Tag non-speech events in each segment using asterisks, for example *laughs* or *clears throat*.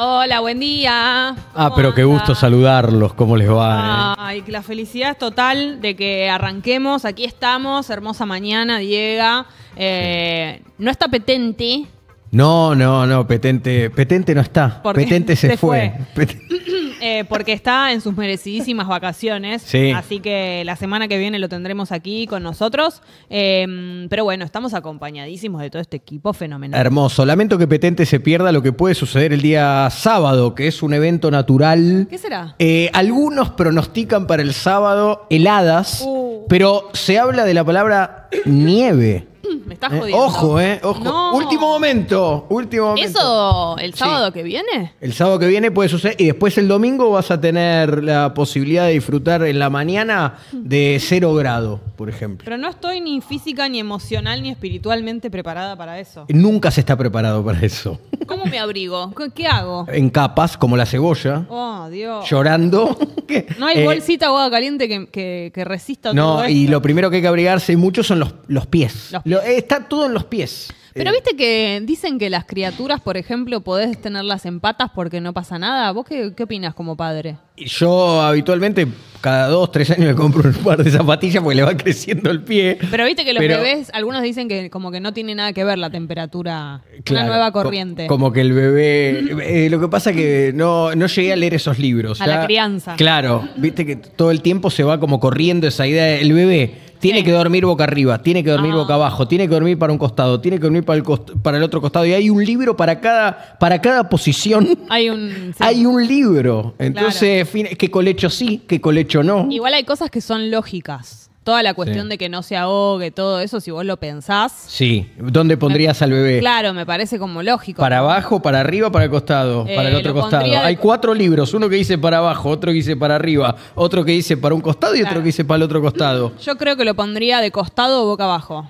Hola, buen día. Ah, pero qué gusto saludarlos, ¿cómo les va? Eh? Ay, que la felicidad es total de que arranquemos, aquí estamos, hermosa mañana, Diego. Eh, no está petente. No, no, no, petente, petente no está. petente se, fue. *clears throat* Eh, porque está en sus merecidísimas vacaciones. Así que la semana que viene lo tendremos aquí con nosotros. Em, pero bueno, estamos acompañadísimos de todo este equipo fenomenal. Hermoso. Lamento que Petente se pierda lo que puede suceder el día sábado, que es un evento natural. ¿Qué será? Eh, algunos pronostican para el sábado heladas, uh. pero se habla de la palabra nieve. *clears throat* Me estás eh, jodiendo. ojo, eh, ojo. Último momento, último momento. ¿Eso el sábado que viene? El sábado que viene puede suceder y después el domingo vas a tener la posibilidad de disfrutar en la mañana de cero grado, por ejemplo. Pero no estoy ni física, ni emocional, ni espiritualmente preparada para eso. Nunca se está preparado para eso. ¿Cómo me abrigo? ¿Qué- hago? En capas, como la cebolla, Oh, Dios. llorando. *laughs* No hay eh, bolsita agua caliente que, resista todo No, y lo primero que hay que abrigarse mucho son los, los pies, eh, está todo en los pies. Pero eh, viste que dicen que las criaturas, por ejemplo, podés tenerlas en patas porque no pasa nada. ¿Vos qué, qué opinas como padre? Yo habitualmente cada dos, tres años me compro un par de zapatillas porque le va *laughs* creciendo el pie. Pero viste que los bebés, algunos dicen que como que no tiene nada que ver la temperatura, la nueva corriente. como que el bebé... Eh, lo que pasa que no, no llegué a leer esos libros. A la crianza. Claro, viste que todo el tiempo se va como corriendo esa idea. El bebé tiene que dormir boca arriba, tiene que dormir ah. boca abajo, tiene que dormir para un costado, tiene que dormir para el, para el otro costado. Y hay un libro para cada, para cada posición. Hay un, *laughs* hay un libro. Entonces, qué que colecho sí, que colecho no. Igual hay cosas que son lógicas toda la cuestión de que no se ahogue, todo eso, si vos lo pensás. Sí, ¿dónde pondrías al bebé? Claro, me parece como lógico. ¿Para abajo, para arriba, para el costado? Eh, para el otro costado. Hay cuatro libros, uno que dice para abajo, otro que dice para arriba, otro que dice para un costado y otro que dice para el otro costado. Yo creo que lo pondría de costado o boca abajo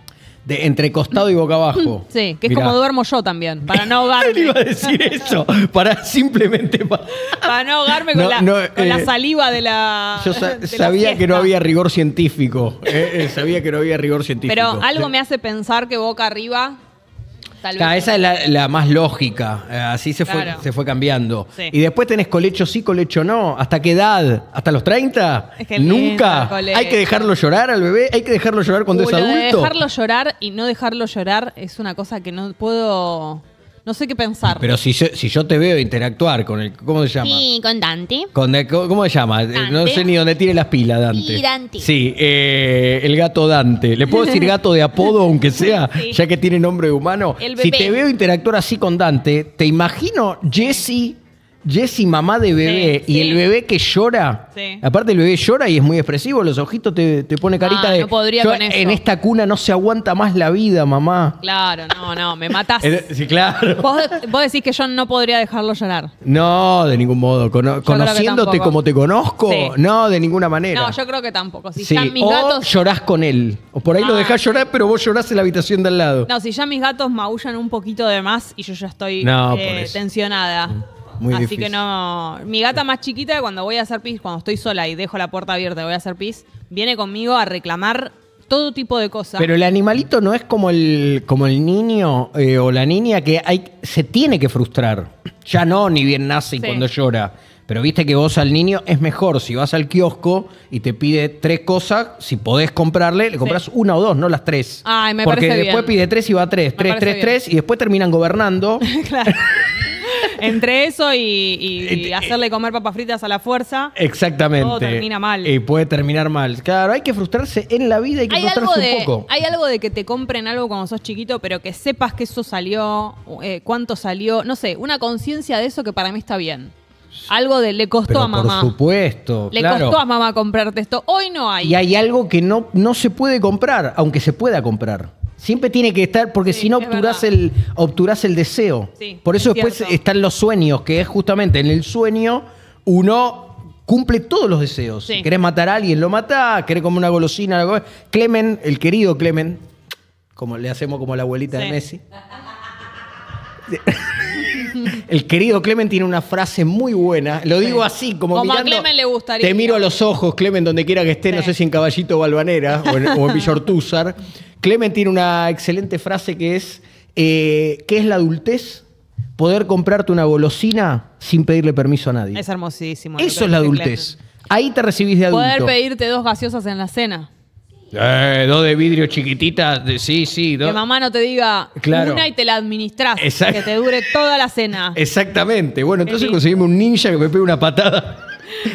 entre costado y boca abajo. *laughs* Sí, que es como duermo yo también, para no ahogarme. *laughs* iba a decir eso, para simplemente... Para no ahogarme con, la, eh, saliva de la. Yo sabía que no había rigor científico. Eh, eh, sabía que no había rigor científico. Pero algo me hace pensar que boca arriba esa es la, más lógica. Eh, así se, fue, se fue cambiando. Y después tenés colecho sí, colecho no. ¿Hasta qué edad? ¿Hasta los 30? Nunca. hay que dejarlo llorar al bebé. Hay que dejarlo llorar cuando es adulto. dejarlo llorar y no dejarlo llorar es una cosa que no puedo no sé qué pensar. Pero si yo, si yo te veo interactuar con el. ¿Cómo se llama? Sí, con Dante. Con ¿Cómo se llama? Eh, no sé ni dónde tiene las pilas, Dante. Sí, Dante. Sí, eh, el gato Dante. ¿Le puedo decir gato de apodo, aunque sea, ya que tiene nombre humano? Si te veo interactuar así con Dante, te imagino Jesse Jessy, mamá de bebé, y el bebé que llora. Aparte, el bebé llora y es muy expresivo, los ojitos te, te pone ah, carita de. No podría con eso. En esta cuna no se aguanta más la vida, mamá. Claro, no, no, me *laughs* matas. sí, claro. ¿Vos, decís que yo no podría dejarlo llorar. No, de ningún modo. conociéndote como te conozco, no, de ninguna manera. No, yo creo que tampoco. Si ya mis gatos. llorás con él. O por ahí lo ah, dejás llorar, pero vos llorás en la habitación de al lado. No, si ya mis gatos maullan un poquito de más y yo ya estoy eh, tensionada. Mm. Así que no. Mi gata más chiquita, cuando voy a hacer pis, cuando estoy sola y dejo la puerta abierta y voy a hacer pis, viene conmigo a reclamar todo tipo de cosas. Pero el animalito no es como el, como el niño eh, o la niña que hay, se tiene que frustrar. Ya no, ni bien nace y cuando llora. Pero viste que vos al niño es mejor si vas al kiosco y te pide tres cosas, si podés comprarle, le compras una o dos, no las tres. Ay, me Porque después pide tres y va a tres, tres, tres, tres, y después terminan gobernando. *laughs* claro. Entre eso y, eh, eh, hacerle comer papas fritas a la fuerza. Exactamente. termina mal. Y eh, puede terminar mal. Claro, hay que frustrarse en la vida, hay que frustrarse algo de, Hay algo de que te compren algo cuando sos chiquito, pero que sepas que eso salió, cuánto salió. No sé, una conciencia de eso que para mí está bien. Algo de le costó a mamá. Por supuesto. Le costó a mamá comprarte esto. Hoy no hay. Y hay algo que no, no se puede comprar, aunque se pueda comprar. Siempre tiene que estar, porque si no obturás el, obturas el deseo. Por eso después están los sueños, que es justamente en el sueño uno cumple todos los deseos. Sí. Querés matar a alguien, lo matás, querés comer una golosina, Clemen, el querido Clemen, como le hacemos como la abuelita de Messi. *laughs* El querido Clemen tiene una frase muy buena. Lo digo así, como, mirando, a le gustaría. Te miro a los ojos, Clemen, donde quiera que esté, no sé si en Caballito o balvanera o en, Clemen tiene una excelente frase que es, eh, ¿qué es la adultez? Poder comprarte una golosina sin pedirle permiso a nadie. Es hermosísimo. Eso es la adultez. Ahí te recibís de adulto. Poder pedirte dos gaseosas en la cena. Eh, dos de vidrio chiquititas, de, sí, sí. Dos. Que mamá no te diga una y te la administras. que te dure toda la cena. Exactamente. Bueno, entonces conseguimos un ninja que me pegue una patada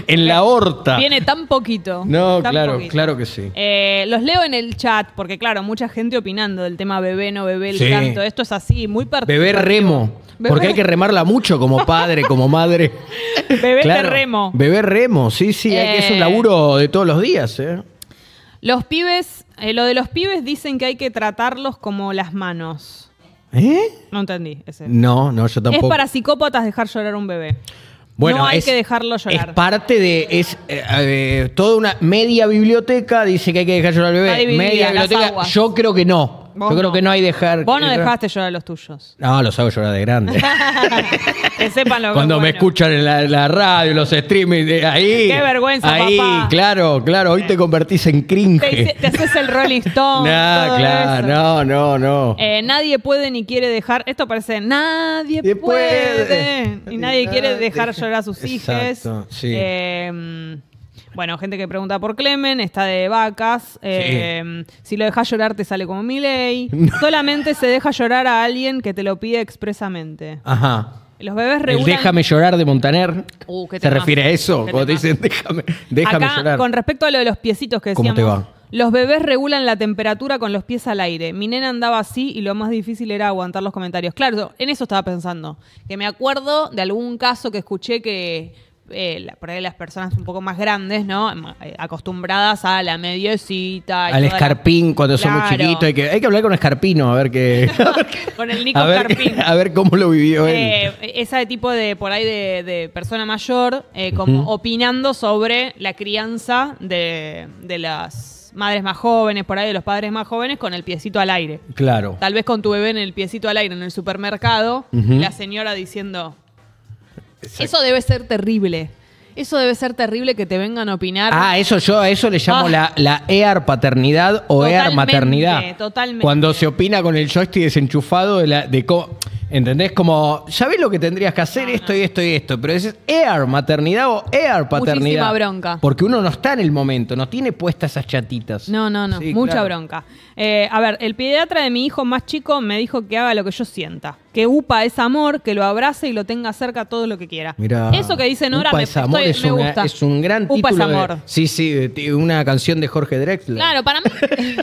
en la horta. Viene tan poquito. No, claro, claro que sí. Eh, los leo en el chat, porque claro, mucha gente opinando del tema bebé, no bebé, el Esto es así, muy particular. Bebé remo. Porque hay que remarla mucho como padre, como madre. *laughs* Bebé remo. Bebé remo, sí, sí, es un eh, laburo de todos los días. ¿eh? Los pibes, eh, lo de los pibes dicen que hay que tratarlos como las manos. ¿Eh? No entendí. Ese. No, no, yo tampoco. Es para psicópatas dejar llorar un bebé. Bueno, no hay que dejarlo llorar. Es parte de. Es eh, eh, toda una media biblioteca dice que hay que dejar llorar al bebé. media biblioteca. Yo creo que no. Yo creo que no hay dejar. Vos no dejaste llorar a los tuyos. No, los hago llorar de grande. *laughs* que sepan lo que Cuando me escuchan en la, la radio, los streamings, de ahí. Qué vergüenza, Ahí, claro, claro. Hoy te convertís en cringe. Te, haces el Rolling Stone. *laughs* no claro, no, no, no. Eh, nadie puede ni quiere dejar. Esto parece nadie puede. Y nadie, quiere dejar llorar a sus hijos. Sí. Eh, bueno, gente que pregunta por Clemen, está de vacas. Em, si lo dejas llorar, te sale como mi ley. *laughs* Solamente se deja llorar a alguien que te lo pide expresamente. Ajá. Los bebés regulan... El déjame llorar de Montaner. Uh, ¿Se refiere a eso? Cuando te dicen déjame, Acá, Con respecto a lo de los piecitos que decíamos. va? Los bebés regulan la temperatura con los pies al aire. Mi nena andaba así y lo más difícil era aguantar los comentarios. Claro, en eso estaba pensando. Que me acuerdo de algún caso que escuché que eh, por ahí las personas un poco más grandes, ¿no? Eh, acostumbradas a la mediecita. Al escarpín cuando son muy chiquitos. Hay que, hablar con escarpino, a ver qué. *laughs* con *laughs* el Nico a Escarpín. *laughs* A ver cómo lo vivió él. él. Eh, ese tipo de, por ahí, de, persona mayor, como opinando sobre la crianza de, las madres más jóvenes, por ahí de los padres más jóvenes, con el piecito al aire. Claro. Tal vez con tu bebé en el piecito al aire en el supermercado, la señora diciendo, eso debe ser terrible. Eso debe ser terrible que te vengan a opinar. Ah, eso yo a eso le llamo ah. la, la, EAR paternidad o EAR maternidad. Totalmente. Cuando se opina con el joystick desenchufado de, la, de ¿Entendés? Como, ¿sabés lo que tendrías que hacer? Ah. esto y esto y esto. Pero es EAR maternidad o EAR paternidad. Muchísima bronca. Porque uno no está en el momento, no tiene puestas esas chatitas. No, no, no. Mucha bronca. Eh, a ver, el pediatra de mi hijo más chico me dijo que haga lo que yo sienta. Que UPA es amor, que lo abrace y lo tenga cerca todo lo que quiera. Eso que dice Nora es amor, es un gran UPA es amor. sí, sí, una canción de Jorge Drexler. Claro, para mí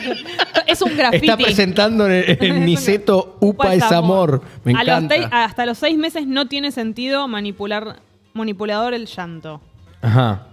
*laughs* es un graffiti. Está presentando en, el *laughs* miseto UPA, es amor. Me encanta. hasta los seis meses no tiene sentido manipular, manipulador el llanto. Ajá.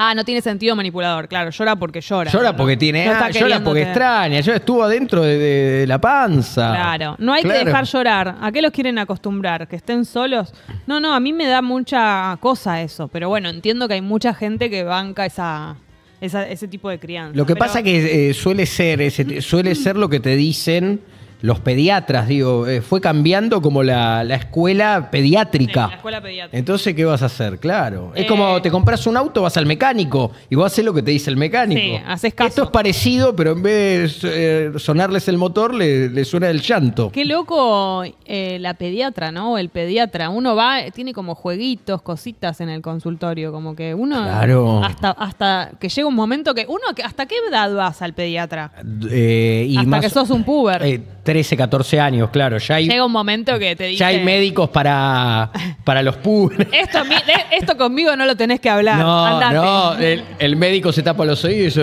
Ah, no tiene sentido manipulador, claro, llora porque llora. Llora porque tiene ah, llora porque extraña, Yo estuvo adentro de, la panza. Claro, no hay que dejar llorar. ¿A qué los quieren acostumbrar? ¿Que estén solos? No, no, a mí me da mucha cosa eso, pero bueno, entiendo que hay mucha gente que banca esa, ese tipo de crianza. Lo que pasa pasa que eh, suele ser suele ser lo que te dicen los pediatras, digo, eh, fue cambiando como la, escuela pediátrica. la escuela pediátrica. Entonces, ¿qué vas a hacer? Claro. es como eh, te compras un auto, vas al mecánico y vos haces lo que te dice el mecánico. Sí, haces caso. Esto es parecido, pero en vez de eh, sonarles el motor, le, suena el llanto. Qué loco la pediatra, ¿no? El pediatra. Uno va, tiene como jueguitos, cositas en el consultorio, como que uno... Claro. Hasta, hasta que llega un momento que... Uno, ¿hasta qué edad vas al pediatra? hasta que sos un puber 13, 14 años, claro. Ya hay, Llega un momento que te dice... Ya hay médicos para, para los pu... *laughs* Esto, esto conmigo no lo tenés que hablar. No, no. El, médico se tapa los oídos y dice...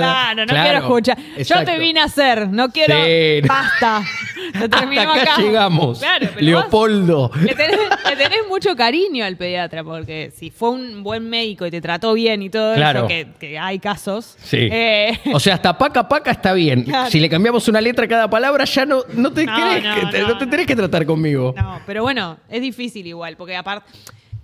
Claro, no quiero escuchar. Yo te vine a hacer, no quiero... Basta. *laughs* acá, llegamos. Leopoldo. le, tenés, mucho cariño al pediatra, porque si fue un buen médico y te trató bien y todo eso, que, hay casos. Eh. O sea, hasta paca paca está bien. Si le cambiamos una letra a cada palabra, ya no, no te, tenés que tratar conmigo. No, pero bueno, es difícil igual, porque aparte.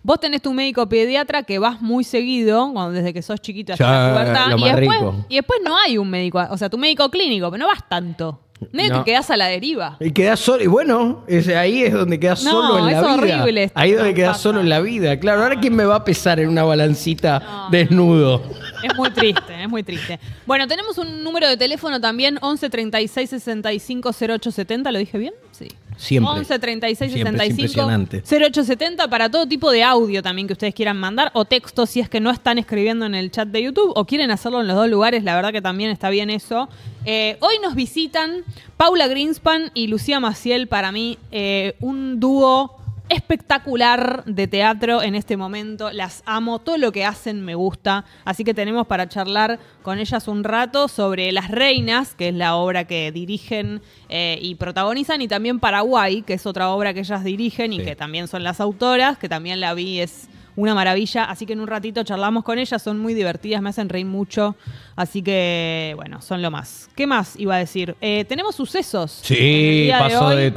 Vos tenés tu médico pediatra que vas muy seguido, cuando, desde que sos chiquita hasta ya, pubertad. y después no hay un médico, o sea, tu médico clínico, pero no vas tanto. No, quedas a la deriva. Y quedas solo. Y bueno, ahí es donde quedás solo en la vida. ahí es donde quedás solo en la vida. Claro, ahora quién me va a pesar en una balancita desnudo. Es muy triste, es muy triste. Bueno, tenemos un número de teléfono también, 11 36 65 08 70. ¿Lo dije bien? Sí. Siempre. 11 36 65 impresionante. 0870 para todo tipo de audio también que ustedes quieran mandar o texto si es que no están escribiendo en el chat de YouTube o quieren hacerlo en los dos lugares, la verdad que también está bien eso. Eh, hoy nos visitan Paula Greenspan y Lucía Maciel, para mí eh, un dúo espectacular de teatro en este momento. Las amo, todo lo que hacen me gusta. Así que tenemos para charlar con ellas un rato sobre Las Reinas, que es la obra que dirigen eh, y protagonizan, y también Paraguay, que es otra obra que ellas dirigen y que también son las autoras, que también la vi, es una maravilla. Así que en un ratito charlamos con ellas, son muy divertidas, me hacen reír mucho. Así que, bueno, son lo más. ¿Qué más iba a decir? Eh, tenemos sucesos. Sí, pasó de,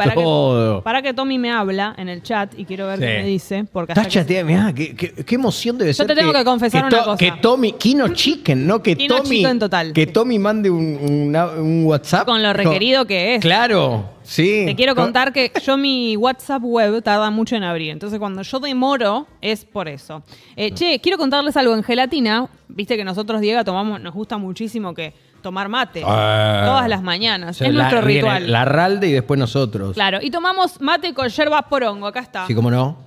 para Que, Tommy me habla en el chat y quiero ver qué me dice. Porque qué, emoción debe ser. Yo te tengo que, confesar que una cosa. Que Tommy, Kino ¿no? Que Tommy. Que Tommy mande un, WhatsApp. Con lo requerido que es. Claro. Te quiero ah. contar que yo mi WhatsApp web tarda mucho en abrir. Entonces, cuando yo demoro, es por eso. Eh, che, quiero contarles algo. En gelatina, viste que nosotros, Diego, tomamos, nos gusta muchísimo que tomar mate. Ah. todas las mañanas. es nuestro ritual. la ralde y después nosotros. Claro. Y tomamos mate con yerba porongo. Acá está. Sí, cómo no.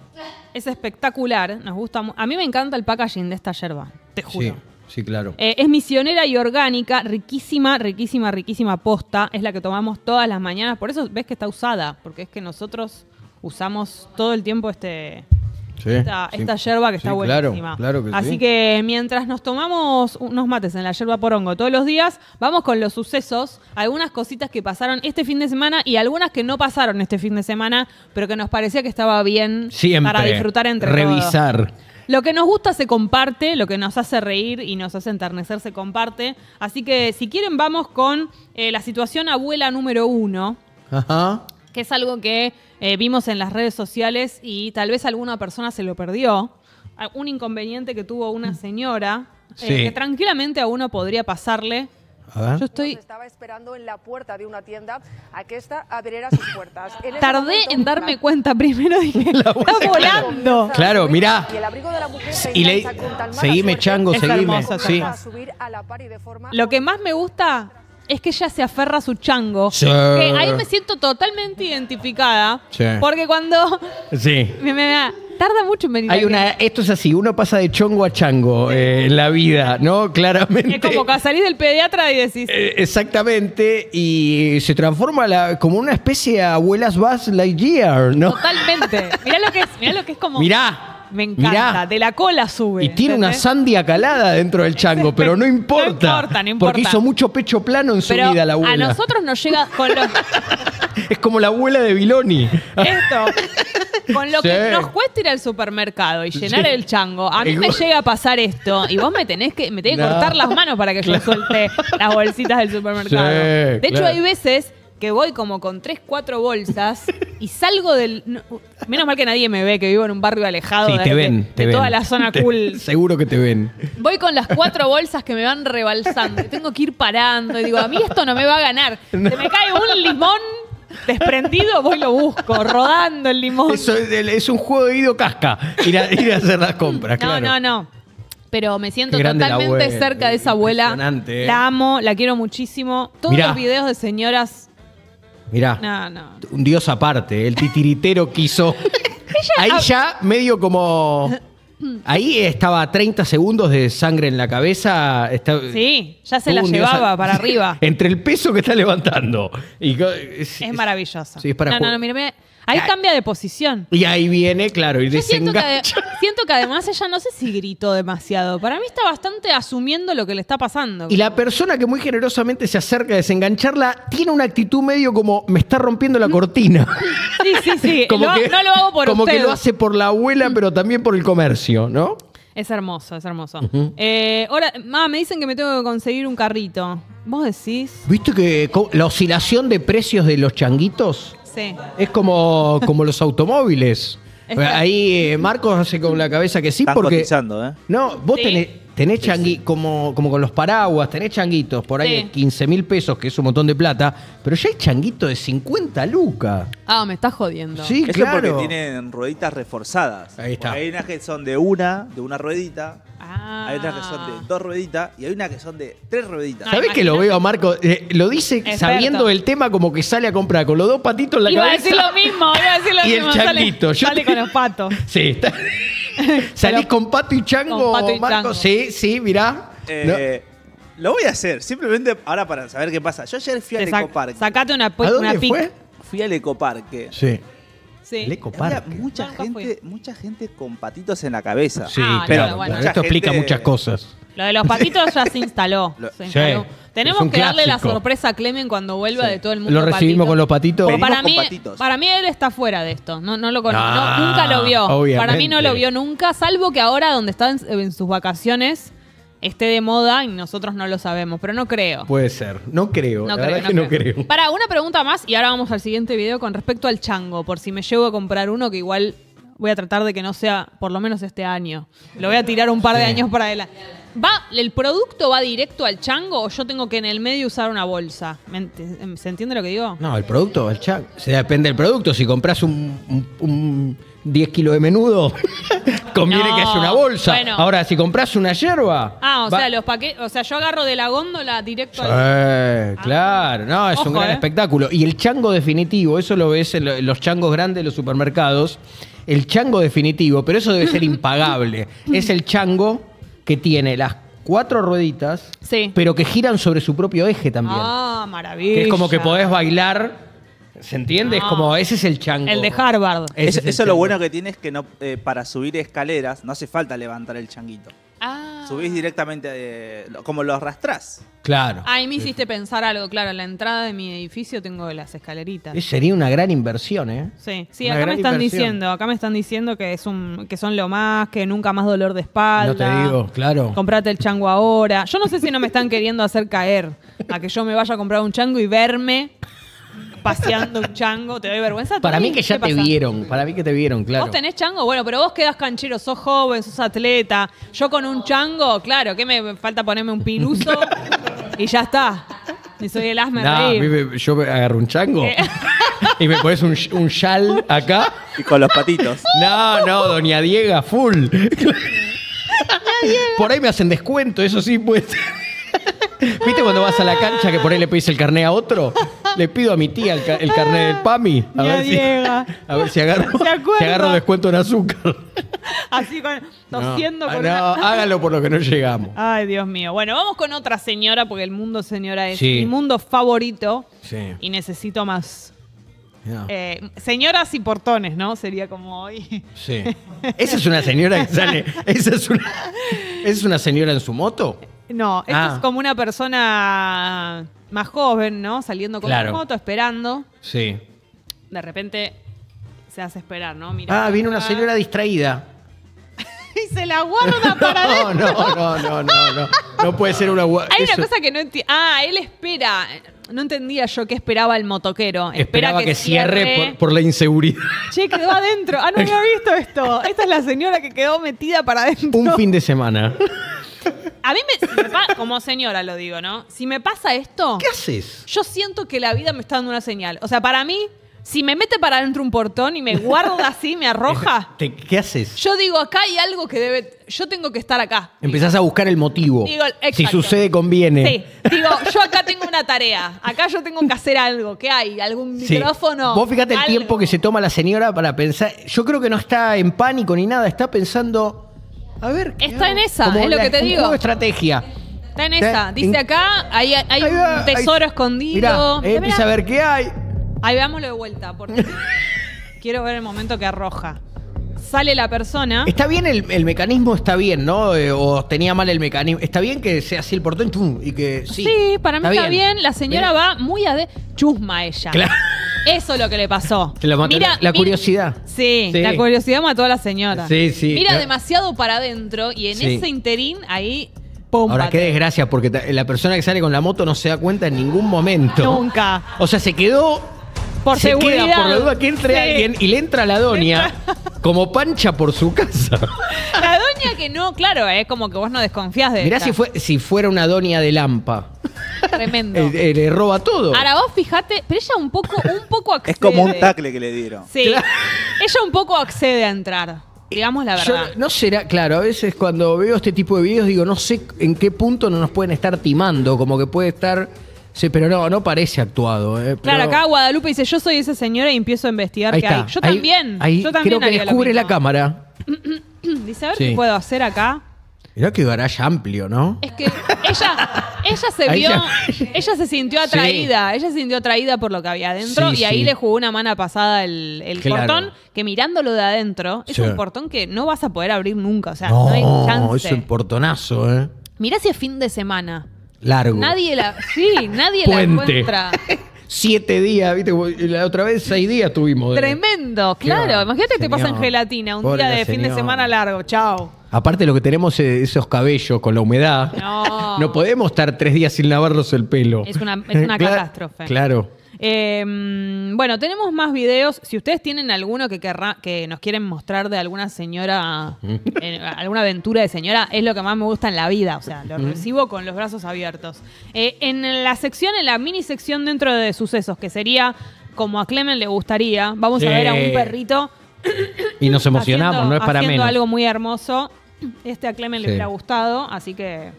Es espectacular. Nos gusta. A mí me encanta el packaging de esta yerba. Te juro. Sí, claro. Eh, es misionera y orgánica, riquísima, riquísima, riquísima posta. Es la que tomamos todas las mañanas. Por eso ves que está usada, porque es que nosotros usamos todo el tiempo este, esta, hierba yerba que está buenísima. Así que mientras nos tomamos unos mates en la yerba hongo todos los días, vamos con los sucesos, algunas cositas que pasaron este fin de semana y algunas que no pasaron este fin de semana, pero que nos parecía que estaba bien para disfrutar entre revisar. Lo que nos gusta se comparte, lo que nos hace reír y nos hace enternecer se comparte. Así que si quieren vamos con eh, la situación abuela número uno. Que es algo que eh, vimos en las redes sociales y tal vez alguna persona se lo perdió. Ah, un inconveniente que tuvo una señora. Eh, que tranquilamente a uno podría pasarle yo estoy... Estaba esperando en la puerta de una tienda a que esta abriera sus puertas. Tardé en darme cuenta primero, que la está volando. Claro, mira Y el abrigo de la mujer se le... con tal seguime, chango, es seguime. Lo que más me gusta es que ella se aferra a su chango. Sí. Que ahí me siento totalmente identificada. Sí. Porque cuando... Sí. *laughs* me, me tarda mucho en venir. Hay una, esto es así, uno pasa de chongo a chango eh, en la vida, ¿no? Claramente. Es como que salís del pediatra y decís. Eh, exactamente, y se transforma como una especie de abuelas Buzz Lightyear, ¿no? Totalmente. Mirá lo que es, mirá lo que es como. Mirá, me encanta. de la cola sube. Y tiene una sandia calada dentro del chango, pero no importa. No importa, no importa. Porque hizo mucho pecho plano en su vida la abuela. A nosotros nos llega con los. *laughs* es como la abuela de Biloni. Esto. Con lo que nos cuesta ir al supermercado y llenar el chango, a mí me llega a pasar esto. Y vos me tenés que, me tenés que cortar las manos para que yo suelte las bolsitas del supermercado. de hecho, hay veces que voy como con tres, cuatro bolsas y salgo del. menos mal que nadie me ve, que vivo en un barrio alejado Sí, de, te ven, toda la zona cool. *laughs* seguro que te ven. Voy con las cuatro bolsas que me van rebalsando. Tengo que ir parando. Y digo, a mí esto no me va a ganar. Se me cae un limón desprendido, voy lo busco, rodando el limón. es, un juego de ido casca, ir a, hacer las compras, no, claro. no, no. Pero me siento totalmente cerca de esa abuela. Eh. La amo, la quiero muchísimo. Todos los videos de señoras Mirá. Un dios aparte, el titiritero quiso. *laughs* Ahí ya medio como. Ahí estaba 30 segundos de sangre en la cabeza. sí, ya se uh, la llevaba para arriba. *laughs* Entre el peso que está levantando. es, maravilloso. Sí, es para no, no, no, mírame. Ahí cambia de posición. Y ahí viene, claro, y Yo *laughs* siento que, además ella no sé si gritó demasiado. Para mí está bastante asumiendo lo que le está pasando. Y la persona que muy generosamente se acerca a desengancharla tiene una actitud medio como me está rompiendo la cortina. *laughs* Sí, sí, sí. *laughs* no lo hago por Como que lo hace por la abuela, pero también por el comercio, ¿no? Es hermoso, es hermoso. Eh, ahora, mamá ah, me dicen que me tengo que conseguir un carrito. ¿Vos decís? ¿Viste que la oscilación de precios de los changuitos? Es como, como los automóviles. *laughs* Ahí eh, Marcos hace con la cabeza que sí, porque. ¿eh? No, vos tenés tenés changui, como, como con los paraguas, tenés changuitos por ahí de 15 mil pesos, que es un montón de plata, pero ya hay changuito de 50 lucas. Ah, me estás jodiendo. Sí, Eso porque tienen rueditas reforzadas. Ahí está. Hay unas que son de una, de una ruedita. Ah. Hay otras que son de dos rueditas. Y hay una que son de tres rueditas. ¿Sabés ah, que lo veo a Marco? Eh, lo dice sabiendo el tema como que sale a comprar con los dos patitos en la Iba a decir lo mismo, iba a decir lo Y el changuito, Sale, con los patos. *laughs* Sí, está- *laughs* Salís con Pato y Chango, Sí, sí, mirá. Eh, lo voy a hacer, simplemente ahora para saber qué pasa. Yo ayer fui al Ecoparque. Sacate una, ¿A Fui al Ecoparque. Sí. Sí. El Había mucha gente, mucha gente con patitos en la cabeza. Sí, ah, pero Esto explica muchas cosas. Lo de los patitos ya se instaló. Tenemos que darle la sorpresa a Clemen cuando vuelva de todo el mundo. Lo recibimos con los patitos. para mí, patitos. para mí él está fuera de esto. No, lo conozco, ah, nunca lo vio. Para mí no lo vio nunca, salvo que ahora donde está en, sus vacaciones esté de moda y nosotros no lo sabemos. Pero no creo. Puede ser. No creo. la no creo. Para una pregunta más y ahora vamos al siguiente video con respecto al chango, por si me llevo a comprar uno que igual voy a tratar de que no sea por lo menos este año. Lo voy a tirar un par de años para adelante. ¿Va, ¿El producto va directo al chango o yo tengo que en el medio usar una bolsa? Em, ¿Se entiende lo que digo? No, el producto va al chango. Se depende del producto. Si compras un, 10 kilos de menudo, *laughs* conviene que es una bolsa. Ahora, si compras una hierba. Ah, o sea, los paquetes. O sea, yo agarro de la góndola directo ah. Claro, no, es un gran eh. espectáculo. Y el chango definitivo, eso lo ves en los changos grandes de los supermercados. El chango definitivo, pero eso debe ser *laughs* impagable. es el chango que tiene las cuatro rueditas, pero que giran sobre su propio eje también. Ah, maravilla. Que es como que podés bailar ¿Se entiende? Es como, ese es el chango. El de Harvard. eso, es lo bueno que tiene es que no, eh, para subir escaleras no hace falta levantar el changuito. Ah. Subís directamente, eh, como lo arrastrás. Claro. Ahí me hiciste pensar algo, claro. la entrada de mi edificio tengo las escaleritas. sería una gran inversión, ¿eh? Sí, sí, acá me están diciendo, acá me están diciendo que es un, que son lo más, que nunca más dolor de espalda. No te digo, claro. Comprate el chango ahora. Yo no sé si no me están queriendo hacer caer a que yo me vaya a comprar un chango y verme paseando un chango, te doy vergüenza. Para mí que ya te vieron, para mí que te vieron, claro. Vos tenés chango, bueno, pero vos quedas canchero, sos joven, sos atleta. Yo con un chango, claro, que me falta ponerme un piluso? y ya está. Y soy el asma Yo agarro un chango. Eh. *laughs* Y me pones un, un acá. Y con los patitos. No, no, doña Diega, full. Por ahí me hacen descuento, eso sí, pues. ¿Viste cuando vas a la cancha que por ahí le pedís el carné a otro? Le pido a mi tía el, carné del PAMI. A, ver si, a ver si agarro, *laughs* si agarro descuento en azúcar. *laughs* Así con, ah, hágalo por lo que no llegamos. Ay, Dios mío. Bueno, vamos con otra señora, porque el mundo señora es mi mundo favorito. Sí. Y necesito más. Eh, señoras y portones, ¿no? Sería como hoy. Sí. *laughs* Esa es una señora que sale. Esa es una, ¿esa es una señora en su moto. No, esto es ah. como una persona más joven, ¿no? Saliendo con la moto, esperando. Sí. De repente se hace esperar, ¿no? ah, viene una señora distraída. *laughs* y se la guarda para no, no, no, no, no, no. No puede ser una guarda. Hay una cosa que no entiendo. Ah, él espera. No entendía yo qué esperaba el motoquero. Esperaba que, cierre, Por, la inseguridad. Che, quedó adentro. Ah, no había visto esto. Esta es la señora que quedó metida para adentro. Un fin de semana. A mí, me, como señora lo digo, ¿no? Si me pasa esto. ¿Qué haces? Yo siento que la vida me está dando una señal. O sea, para mí, si me mete para adentro un portón y me guarda así, me *laughs* arroja. ¿Qué haces? Yo digo, acá hay algo que debe. Yo tengo que estar acá. Empezás a buscar el motivo. si sucede, conviene. Sí, digo, yo acá tengo una tarea. Acá yo tengo que hacer algo. ¿Qué hay? ¿Algún micrófono? Vos fíjate el tiempo que se toma la señora para pensar. Yo creo que no está en pánico ni nada, está pensando. Está en esa, es lo que te digo. estrategia. Está en esa. Dice acá, hay, un tesoro escondido. Mirá, eh, qué hay. Ahí veámoslo de vuelta, porque *laughs* quiero ver el momento que arroja sale la persona. Está bien el, mecanismo, está bien, ¿no? Eh, o tenía mal el mecanismo. Está bien que sea así el portón y que sí. para mí está, bien. La señora va muy a chusma ella. Claro. Eso es lo que le pasó. la, curiosidad. Sí, la curiosidad mató a la señora. Sí, sí. Mira demasiado para adentro y en ese interín ahí Pómpate. Ahora, qué desgracia, porque la persona que sale con la moto no se da cuenta en ningún momento. Nunca. O sea, se quedó por se seguridad. Queda por la duda que entre alguien y le entra la doña *laughs* como pancha por su casa. La doña que no, claro, es como que vos no desconfías de Mirá si fue, si fuera una doña de Lampa. Tremendo. Eh, eh, le, roba todo. Ahora vos fíjate, pero ella un poco, un poco accede. Es como un tacle que le dieron. Sí. Ella un poco accede a entrar. Digamos la verdad. no será, claro, a veces cuando veo este tipo de videos digo, no sé en qué punto no nos pueden estar timando, como que puede estar Sí, pero no, no parece actuado. Eh, claro, acá Guadalupe dice, yo soy esa señora y empiezo a investigar qué hay. Yo también. Ahí yo también creo que descubre la cámara. *coughs* dice, a ver qué puedo hacer acá. Mirá que ya amplio, ¿no? Es que ella, ella se vio, ella, se sintió atraída, ella se sintió atraída por lo que había adentro y ahí le jugó una mano pasada el, portón, que mirándolo de adentro, es un portón que no vas a poder abrir nunca, o sea, no, hay chance. es un portonazo, ¿eh? Mirá si es fin de semana largo. Nadie la. Sí, nadie la encuentra. *laughs* Siete días, ¿viste? La otra vez seis días tuvimos. Tremendo, claro. Imagínate que te pasan gelatina un día de fin de semana largo. Chao. Aparte lo que tenemos esos cabellos con la humedad. No. podemos estar tres días sin lavarnos el pelo. Es una- es una *laughs* catástrofe. Claro. Em, bueno, tenemos más videos. Si ustedes tienen alguno que, que nos quieren mostrar de alguna señora, alguna aventura de señora, es lo que más me gusta en la vida. O sea, lo recibo con los brazos abiertos. Eh, en la sección, en la mini sección dentro de sucesos, que sería como a Clemen le gustaría, vamos a ver a un perrito. Y nos emocionamos, no es para haciendo algo muy hermoso. Este a Clemen le hubiera gustado, así que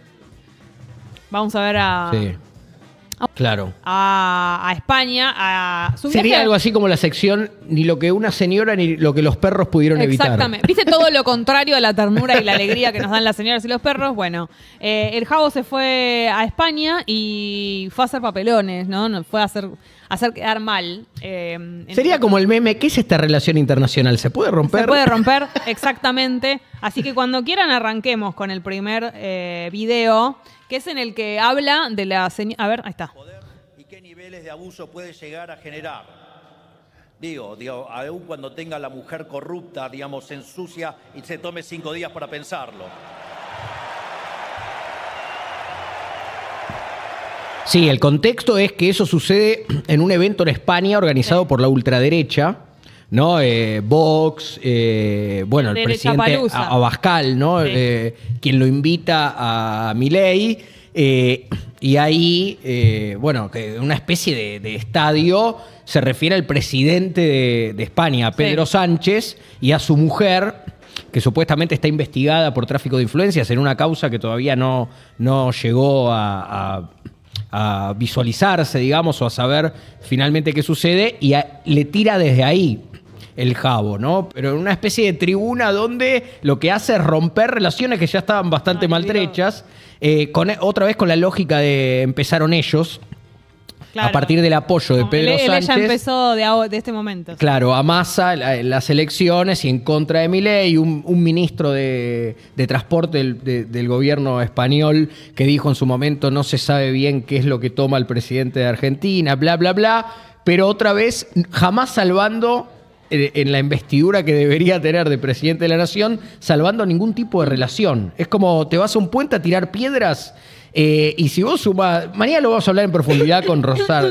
vamos a ver a. Claro. A, España. A su Sería algo así como la sección ni lo que una señora ni lo que los perros pudieron evitar. Exactamente. ¿Viste todo lo contrario a la ternura y la alegría que nos dan las señoras y los perros? Bueno, eh, el Javo se fue a España y fue a hacer papelones, ¿no? Fue a hacer hacer quedar mal. Eh, Sería como el meme, ¿qué es esta relación internacional? ¿Se puede romper? Se puede romper, exactamente. Así que cuando quieran arranquemos con el primer eh, video que es en el que habla de la... A ver, ahí está. ¿Y qué niveles de abuso puede llegar a generar? Digo, digo, aún cuando tenga la mujer corrupta, digamos, ensucia y se tome cinco días para pensarlo. Sí, el contexto es que eso sucede en un evento en España organizado por la ultraderecha ¿no? Eh, Vox, eh, bueno, el presidente Abascal, ¿no? Eh, quien lo invita a Milei. y ahí, bueno, que una especie de, estadio se refiere al presidente de, España, Pedro Sánchez, y a su mujer, que supuestamente está investigada por tráfico de influencias en una causa que todavía no, no llegó a, visualizarse, digamos, o a saber finalmente qué sucede, y le tira desde ahí el Jabo, ¿no? Pero en una especie de tribuna donde lo que hace es romper relaciones que ya estaban bastante ah, maltrechas, eh, con, e, otra vez con la lógica de empezaron ellos. a partir del apoyo de Pedro Sánchez. ya empezó de, este momento. Claro, a masa las elecciones y en contra de Milei, un, un ministro de, transporte del, del, gobierno español que dijo en su momento no se sabe bien qué es lo que toma el presidente de Argentina, bla, bla, bla. Pero otra vez, jamás salvando eh, en la investidura que debería tener de presidente de la nación, salvando ningún tipo de relación. Es como te vas a un puente a tirar piedras. Eh, y si vos sumás, mañana lo vamos a hablar en profundidad con,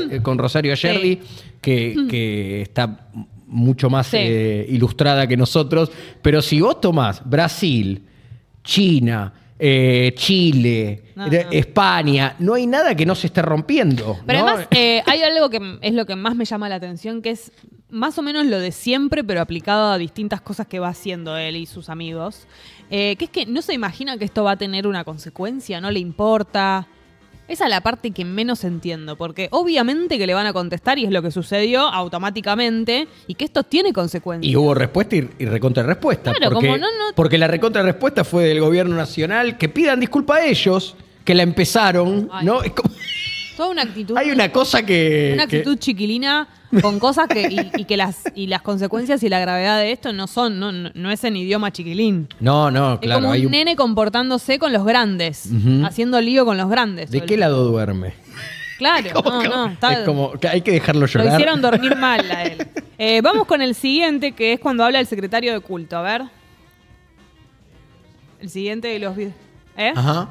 eh, con Rosario Ayerdi, que, está mucho más ilustrada que nosotros, pero si vos tomás Brasil, China, eh, Chile, eh, España. No hay nada que no se esté rompiendo. Pero además *laughs* eh, hay algo que es lo que más me llama la atención, que es más o menos lo de siempre, pero aplicado a distintas cosas que va haciendo él y sus amigos. que es que no se imagina que esto va a tener una consecuencia, no le importa. Esa es la parte que menos entiendo, porque obviamente que le van a contestar y es lo que sucedió automáticamente y que esto tiene consecuencias. Y hubo respuesta y, recontra respuesta. porque, la recontra respuesta fue del gobierno nacional que pidan disculpa a ellos que la empezaron, ¿no? *laughs* una actitud. Hay una cosa que. Una actitud chiquilina con cosas que. Y, que las, y las consecuencias y la gravedad de esto no son. No, es en idioma chiquilín. No, no, claro. como un, nene comportándose con los grandes. Haciendo lío con los grandes. ¿De qué lado duerme? Claro, *laughs* no, no. es como que hay que dejarlo llorar. Lo hicieron dormir *laughs* mal a él. Eh, vamos con el siguiente, que es cuando habla el secretario de culto. A ver. El siguiente de los. ¿Eh? Ajá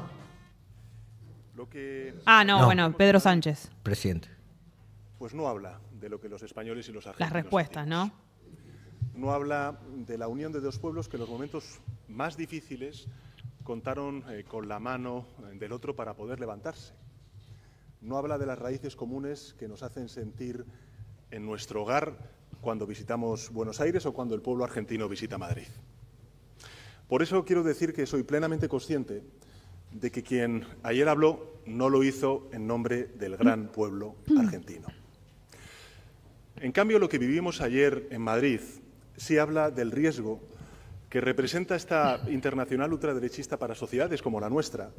que... Ah, no, bueno, Pedro Sánchez. Presidente. Pues no habla de lo que los españoles y los argentinos. Las respuestas, ¿no? No habla de la unión de dos pueblos que en los momentos más difíciles contaron eh, con la mano eh, del otro para poder levantarse. No habla de las raíces comunes que nos hacen sentir en nuestro hogar cuando visitamos Buenos Aires o cuando el pueblo argentino visita Madrid. Por eso quiero decir que soy plenamente consciente de que quien ayer habló no lo hizo en nombre del gran pueblo argentino. En cambio, lo que vivimos ayer en Madrid sí habla del riesgo que representa esta internacional ultraderechista para sociedades como la nuestra,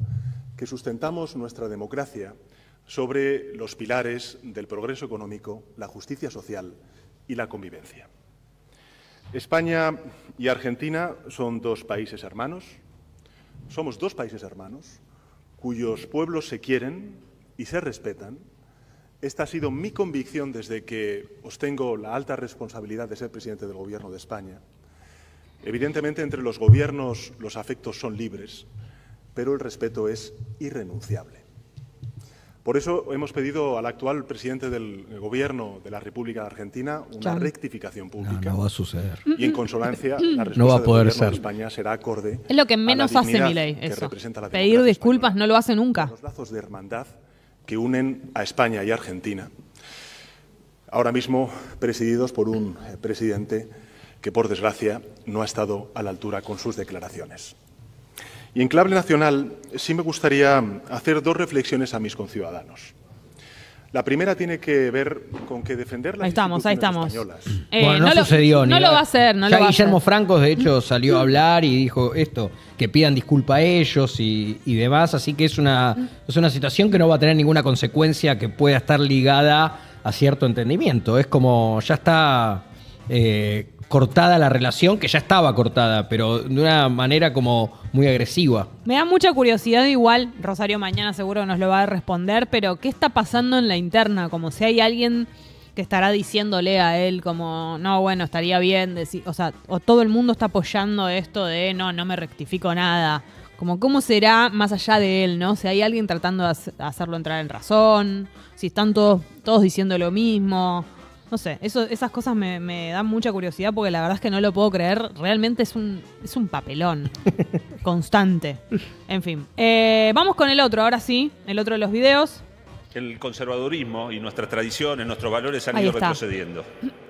que sustentamos nuestra democracia sobre los pilares del progreso económico, la justicia social y la convivencia. España y Argentina son dos países hermanos, somos dos países hermanos, cuyos pueblos se quieren y se respetan, esta ha sido mi convicción desde que os tengo la alta responsabilidad de ser presidente del Gobierno de España. Evidentemente, entre los gobiernos los afectos son libres, pero el respeto es irrenunciable. Por eso hemos pedido al actual presidente del Gobierno de la República de Argentina una rectificación pública. No, va a suceder. Y en consonancia, la respuesta *laughs* no va a poder del ser. de España será acorde. Es lo que menos la hace mi ley, Pedir disculpas no lo hace nunca. Los lazos de hermandad que unen a España y Argentina, ahora mismo presididos por un eh, presidente que, por desgracia, no ha estado a la altura con sus declaraciones. Y en clave nacional sí me gustaría hacer dos reflexiones a mis conciudadanos. La primera tiene que ver con que defender las ahí estamos, ahí estamos. Eh, bueno, no, sucedió. ni no lo va a hacer, no lo va Guillermo a hacer. Francos, de hecho, salió a hablar y dijo esto, que pidan disculpa a ellos y, demás. Así que es una, una situación que no va a tener ninguna consecuencia que pueda estar ligada a cierto entendimiento. Es como, ya está... Eh, cortada la relación, que ya estaba cortada, pero de una manera como muy agresiva. Me da mucha curiosidad igual, Rosario mañana seguro nos lo va a responder, pero ¿qué está pasando en la interna? Como si hay alguien que estará diciéndole a él como, no, bueno, estaría bien, o sea, o todo el mundo está apoyando esto de, no, no me rectifico nada. Como cómo será más allá de él, ¿no? Si hay alguien tratando de hacerlo entrar en razón, si están todos, todos diciendo lo mismo. No sé, esas cosas me, dan mucha curiosidad porque la verdad es que no lo puedo creer. Realmente es un, es un papelón *laughs* constante. En fin, eh, vamos con el otro, ahora sí, el otro de los videos. El conservadurismo y nuestras tradiciones, nuestros valores han ido retrocediendo. *clears throat*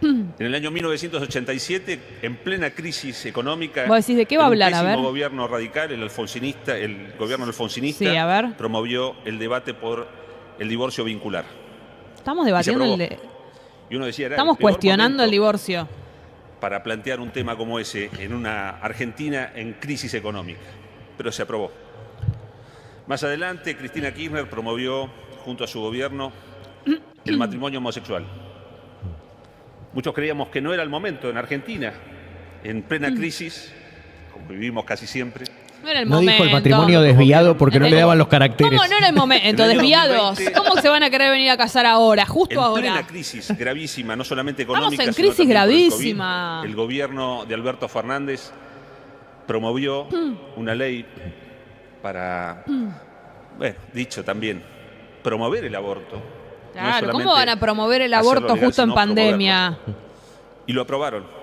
En el año 1987, en plena crisis económica, ¿Vos decís de qué va a hablar? gobierno radical, el el gobierno alfonsinista, promovió el debate por el divorcio vincular. Estamos debatiendo el y uno decía, estamos cuestionando el divorcio. Para plantear un tema como ese en una Argentina en crisis económica, pero se aprobó. Más adelante, Cristina Kirchner promovió, junto a su gobierno, el *clears throat* matrimonio homosexual. Muchos creíamos que no era el momento en Argentina, en plena crisis, como vivimos casi siempre, no el momento. dijo el matrimonio desviado porque no le daban los caracteres. ¿Cómo no era el momento? desviados. ¿Cómo se van a querer venir a casar ahora? Justo ahora. en una crisis gravísima, no solamente económica. Estamos en crisis gravísima. El gobierno de Alberto Fernández promovió mm. una ley para, mm. bueno, dicho también, promover el aborto. Claro, ¿cómo van a promover el aborto justo en pandemia? Y lo aprobaron.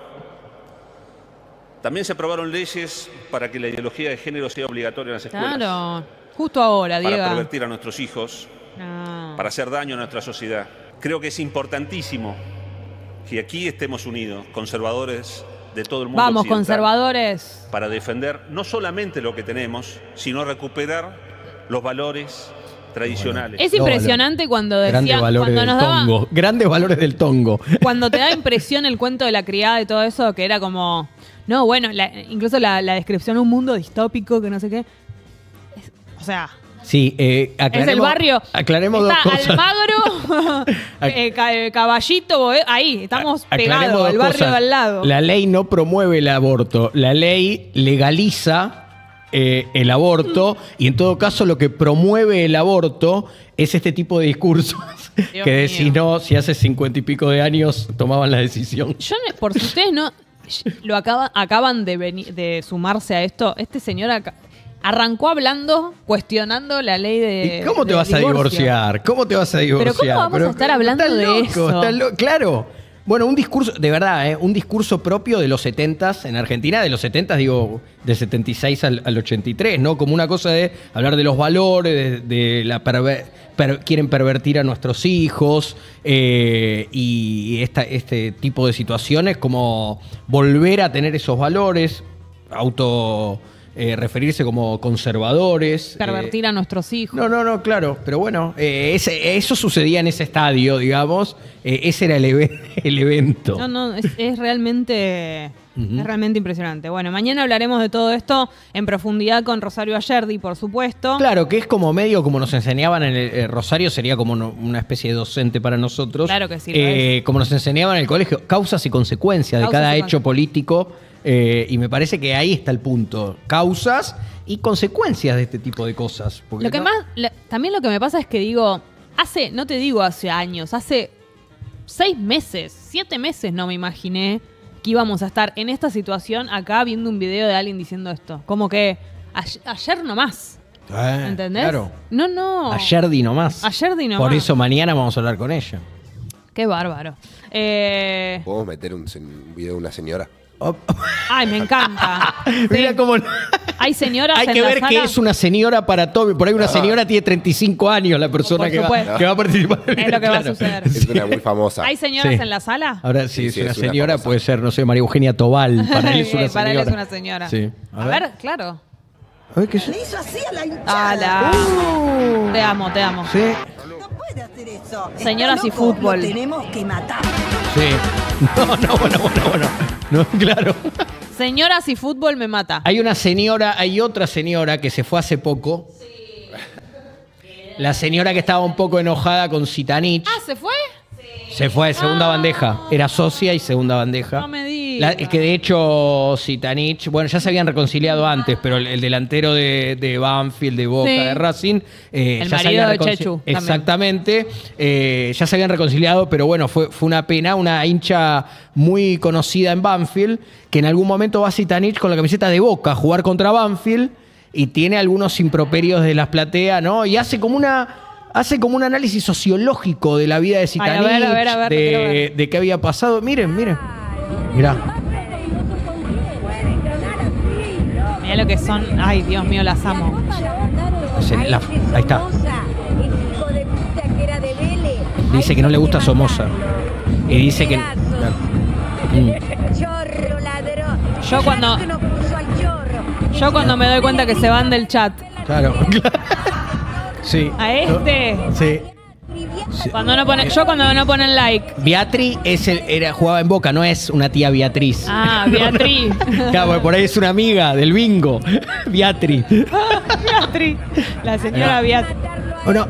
También se aprobaron leyes para que la ideología de género sea obligatoria en las escuelas. Claro, justo ahora, Diego. Para pervertir a nuestros hijos, ah. para hacer daño a nuestra sociedad. Creo que es importantísimo que aquí estemos unidos, conservadores de todo el mundo. Vamos, conservadores. Para defender no solamente lo que tenemos, sino recuperar los valores tradicionales. Es impresionante cuando decían, grandes valores cuando nos del grandes valores del tongo. *laughs* Cuando te da impresión el cuento de la criada y todo eso, que era como no, bueno, incluso la, descripción un mundo distópico que no sé qué. o sea, Sí, eh, aclaremos. Es el barrio. Aclaremos dos cosas. Almagro, *laughs* eh, eh, Caballito, ahí, estamos pegados, el barrio de al lado. La ley no promueve el aborto, la ley legaliza el aborto mm. y en todo caso lo que promueve el aborto es este tipo de discursos que decís, no, si hace cincuenta y pico de años tomaban la decisión. Yo, por si ustedes no, lo acaba, acaban de, venir, de sumarse a esto. Este señor arrancó hablando, cuestionando la ley de. ¿Cómo te vas a divorciar? ¿Cómo te vas a divorciar? Pero ¿cómo vamos a estar hablando de eso? claro. Bueno, un discurso, de verdad, ¿eh? un discurso propio de los 70 en Argentina, de los 70s, digo, de 76 al, al 83, ¿no? Como una cosa de hablar de los valores, de, la perver, quieren pervertir a nuestros hijos eh, y este tipo de situaciones, como volver a tener esos valores, auto eh, referirse como conservadores. Pervertir eh, a nuestros hijos. No, no, no, claro. Pero bueno, eh, ese, eso sucedía en ese estadio, digamos. ese era el, *laughs* el evento. No, no, es realmente es realmente impresionante. Bueno, mañana hablaremos de todo esto en profundidad con Rosario Ayerdi, por supuesto. Claro, que es como medio, como nos enseñaban en el eh, Rosario, sería como una especie de docente para nosotros. Claro que sí. Eh, como nos enseñaban en el colegio, causas y consecuencias de cada hecho político. Eh, y me parece que ahí está el punto. Causas y consecuencias de este tipo de cosas. lo que más, también lo que me pasa es que digo, hace, no te digo hace años, hace seis meses, siete meses no me imaginé íbamos a estar en esta situación acá viendo un video de alguien diciendo esto. Como que ayer, no nomás. Eh, ¿Entendés? No, no. Ayer di nomás. Ayer di nomás. Por eso mañana vamos a hablar con ella. Qué bárbaro. Eh... ¿Podemos meter un video de una señora? Ay, me encanta. *laughs* Mira cómo. Hay señoras. Hay que en ver la sala. que es una señora para Tommy. Por ahí una señora tiene 35 años la persona que va, a participar. Es lo que va a suceder. Es una muy famosa. ¿Hay señoras en la sala? Ahora sí, una señora, puede ser, no sé, María Eugenia Tobal. *laughs* Para él es una señora. él es una señora. Sí. A, ver. claro. A ver, ¿qué es? hizo así a la hinchada. Uh. Te amo, te amo. Sí. Señoras y fútbol. tenemos que matar. Sí. *laughs* No, no, bueno, bueno, bueno. No, *laughs* claro. Señoras y fútbol me mata. Hay una señora, hay otra señora que se fue hace poco. La señora que estaba un poco enojada con Citanich. Ah, ¿se fue? Se fue, segunda ah. bandeja. Era socia y segunda bandeja. No me digas. La, que de hecho, Sitanich, bueno, ya se habían reconciliado antes, pero el, delantero de, Banfield, de Boca, de Racing. Eh, ya marido de Chechu. Exactamente. Eh, ya se habían reconciliado, pero bueno, fue, fue una pena. Una hincha muy conocida en Banfield, que en algún momento va Sitanich con la camiseta de Boca a jugar contra Banfield y tiene algunos improperios de las plateas, ¿no? Y hace como una hace como un análisis sociológico de la vida de Sitanich de, de, qué había pasado. Miren, miren. Mirá. mira lo que son. Ay, Dios mío, las amo. ahí está. Dice que no le gusta Somoza. Y dice que. Yo cuando. Yo cuando me doy cuenta que se van del chat. Claro. *laughs* sí. A este. Sí. Cuando no pone, yo cuando no ponen like. Beatriz es era, jugaba en Boca, no es una tía Beatriz. Ah, Beatriz. *laughs* por ahí es una amiga del bingo. *laughs* *laughs* Beatriz. La señora Beatriz. Oh, no,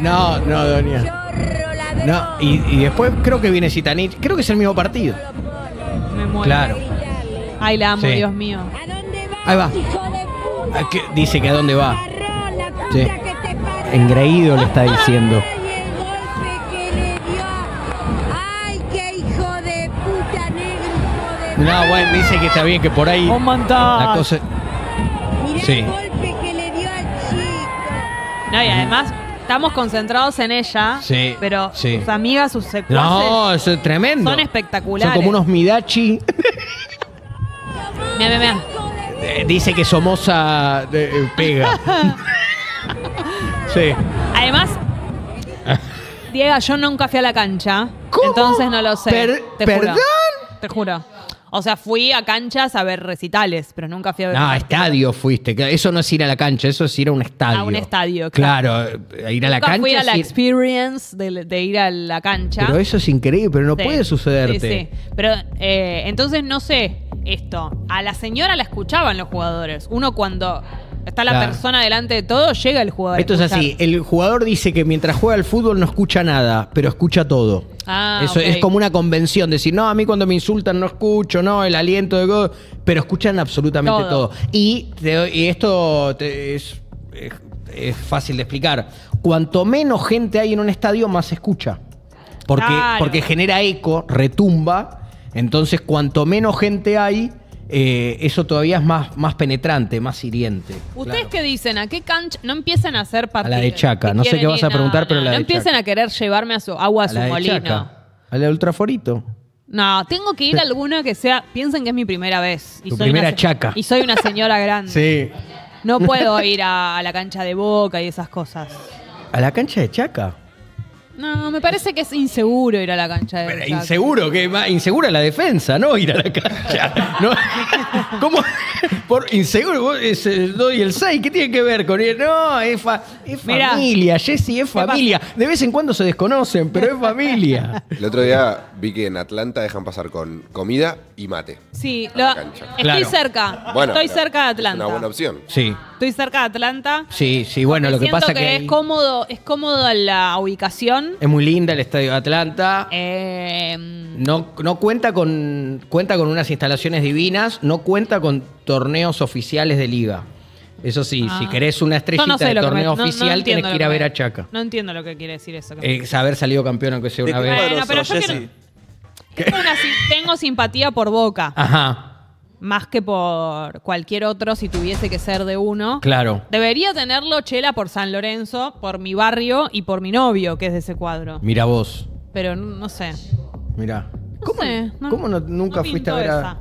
no, no, no, Doña. y, después creo que viene Citanich. Creo que es el mismo partido. Me Claro. Ay, la amo, Dios mío. Ahí va. Ah, dice que a dónde va. Engreído le está diciendo. No, bueno, dice que está bien, que por ahí. La cosa... sí. el golpe que le dio al chico. No, y además estamos concentrados en ella. Sí, pero sus amigas, sus secuaces. No, eso es tremendo. Son espectaculares. Son como unos Midachi. *laughs* mira, mira, mira. Eh, dice que Somoza eh, pega. *laughs* sí. Además, Diego, yo nunca fui a la cancha. ¿Cómo? Entonces no lo sé. te ¿Perdón? Juro. Te juro. O sea, fui a canchas a ver recitales, pero nunca fui a ver. Ah, estadio fuiste. Eso no es ir a la cancha, eso es ir a un estadio. A un estadio, claro. claro eh, ir a la cancha. Fui a la experience de, ir a la cancha. Pero eso es increíble, pero no puede sucederte. Sí, sí. Pero eh, entonces no sé esto. A la señora la escuchaban los jugadores. Uno cuando Está la persona delante de todo, llega el jugador. Esto es así, el jugador dice que mientras juega al fútbol no escucha nada, pero escucha todo. Ah, Eso es como una convención, decir, no, a mí cuando me insultan no escucho, no, el aliento de todo, pero escuchan absolutamente todo. Y, esto es, es, fácil de explicar. Cuanto menos gente hay en un estadio, más se escucha. Porque, porque genera eco, retumba. Entonces, cuanto menos gente hay, eh, eso todavía es más, más penetrante, más hiriente. ¿Ustedes qué dicen? ¿A qué cancha? No empiezan a hacer partidos. A la de Chaca. No sé qué vas a preguntar, pero la de No empiecen a querer llevarme a su agua a, su la molino. A la Ultraforito. No, tengo que ir a alguna que sea. Piensen que es mi primera vez. Y soy primera una, chaca. Y soy una señora grande. *laughs* sí. No puedo ir a la cancha de boca y esas cosas. ¿A la cancha de chaca? No, me parece que es inseguro ir a la cancha de inseguro, que más, insegura la defensa, ¿no? Ir a la cancha. ¿Cómo? Por inseguro, eh, doy el 2 ¿qué tiene que ver con él? No, es, familia, Jesse es familia. De vez en cuando se desconocen, pero es familia. El otro día vi que en Atlanta dejan pasar con comida y mate. Sí, estoy cerca. estoy cerca de Atlanta. Es una buena opción. Sí, Estoy cerca de Atlanta. sí, sí, bueno, lo que pasa que, es cómodo, es cómodo la ubicación es muy linda el estadio de Atlanta. Eh, no, no cuenta, con, cuenta con unas instalaciones divinas, no cuenta con torneos oficiales de liga. Eso sí, si ah. querés una estrellita de torneo oficial, tienes que ir a ver a Chaca. No entiendo lo que quiere decir eso. Eh, saber salido campeón aunque sea una vez. pero yo tengo, una, tengo simpatía por Boca. Ajá más que por cualquier otro si tuviese que ser de uno. Claro. Debería tenerlo Chela por San Lorenzo, por mi barrio y por mi novio, que es de ese cuadro. Mira vos. Pero no, sé. Mira. ¿Cómo, ¿Cómo nunca fuiste a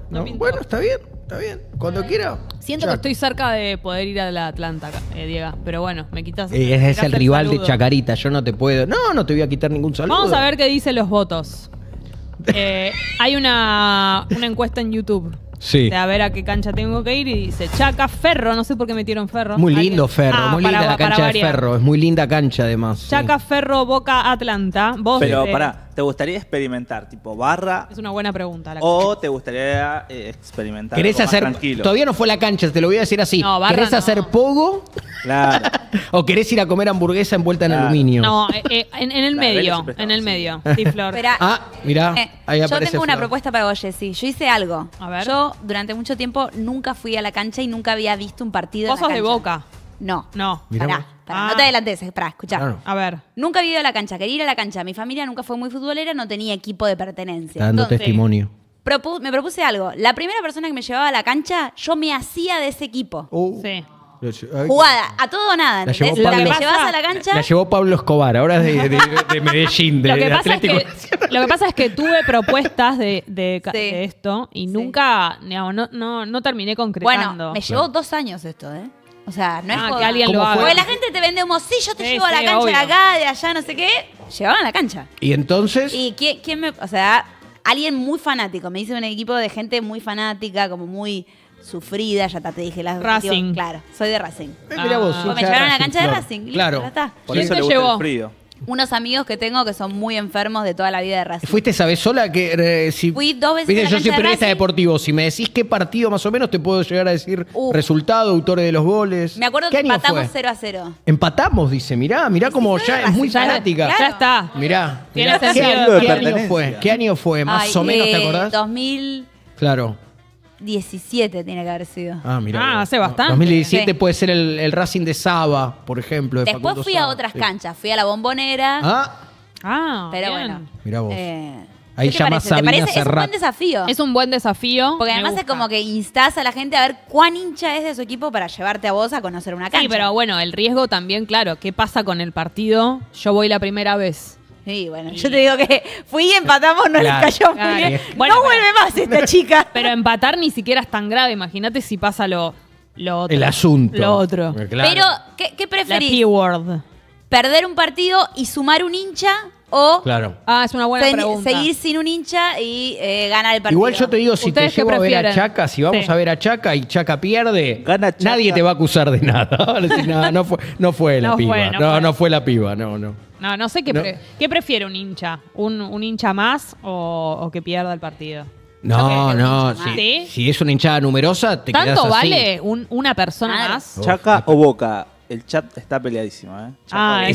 ver Bueno, está bien, está bien. Cuando quiera. Siento que estoy cerca de poder ir a la Atlanta, eh, Diego. Pero bueno, me quitas. es el rival de Chacarita, yo no te puedo. No, no te voy a quitar ningún saludo. Vamos a ver qué dicen los votos. *laughs* Eh, hay una, una encuesta en YouTube Sí. a ver a qué cancha tengo que ir y dice Chaca Ferro, no sé por qué metieron Ferro. Muy lindo Ferro, ah, muy linda la cancha de Ferro, es muy linda cancha además. Chaca Ferro Boca Atlanta. Pero este, pará, ¿te gustaría experimentar tipo barra? Es una buena pregunta. o te gustaría eh, experimentar ¿Querés hacer, Todavía no fue la cancha, te lo voy a decir así. No, ¿Querés hacer pogo Claro. o querés ir a comer hamburguesa envuelta en aluminio. No, eh, eh, en, el medio, en el medio. *laughs* Sí, Flor. ah, mirá, eh, yo tengo una propuesta para vos, sí. Yo hice algo. Yo durante mucho tiempo nunca fui a la cancha y nunca había visto un partido. Cosas de boca. No. No. Mirá Pará, ah. no te adelantes, pará, escuchá. A ver. Nunca había ido a la cancha, quería ir a la cancha. Mi familia nunca fue muy futbolera, no tenía equipo de pertenencia. dando testimonio. me propuse algo. La primera persona que me llevaba a la cancha, yo me hacía de ese equipo. Sí. Jugada, a todo o nada. La, llevas a la cancha. La llevó Pablo Escobar, ahora es de, Medellín, de, lo que Atlético. Es que, lo que pasa es que tuve propuestas de, esto y nunca, no, no, terminé concretando. me llevó dos años esto, ¿eh? O sea, no ah, es que alguien la gente te vende un sí, yo te llevo a la cancha de acá, de allá, no sé qué. Llevaban a la cancha. ¿Y entonces? ¿Y quién, quién me.? O sea, alguien muy fanático. Me dice un equipo de gente muy fanática, como muy sufrida, ya te dije las Racing. claro, soy de Racing. Eh, mira vos, ah. me llevaron a la cancha de Racing, Claro. está. Por eso Unos amigos que tengo que son muy enfermos de toda la vida de Racing. ¿Fuiste esa vez sola? Que, eh, Fui dos veces Viste, a yo siempre soy periodista deportivo. Si me decís qué partido más o menos, te puedo llegar a decir uh. resultado, autores de los goles. Me acuerdo que empatamos 0 a 0. Empatamos, dice. Mirá, mirá como ya es muy fanática. Ya está. Mirá, ¿Qué, año- fue? ¿Qué año fue? Más o menos, ¿te eh, acordás? 2000, Claro. 2017 tiene que haber sido. Ah, mira. Ah, hace bastante. 2017 puede ser el, Racing de Saba, por ejemplo. Después fui a otras canchas, fui a la bombonera, Ah, Ah, pero bueno. mira vos. Eh, Ahí ya más Es un buen desafío. Es un buen desafío. Porque además es como que instás a la gente a ver cuán hincha es de su equipo para llevarte a vos a conocer una cancha. Sí, pero bueno, el riesgo también, claro. ¿Qué pasa con el partido? Yo voy la primera vez. Sí, bueno, yo te digo que fui y empatamos, no cayó no vuelve más esta chica. Pero empatar ni siquiera es tan grave, imagínate si pasa lo, otro. El asunto. Lo otro. Pero, ¿qué, preferís? keyword. ¿Perder un partido y sumar un hincha o claro. ah, es una buena pregunta. seguir sin un hincha y eh, ganar el partido. Igual yo te digo, si te llevo a ver a Chaca, si vamos a ver a Chaca y Chaca pierde, nadie te va a acusar de nada. *laughs* no, fue, no la piba. no, no fue la piba, no, no. No, no sé qué, prefiere un hincha. ¿Un, hincha más o, que pierda el partido? No, no, si, ¿Sí? si, es una hinchada numerosa, te ¿Tanto vale un, una persona ah, más? ¿Chaca o Boca? El chat está peleadísimo, ¿eh? ah,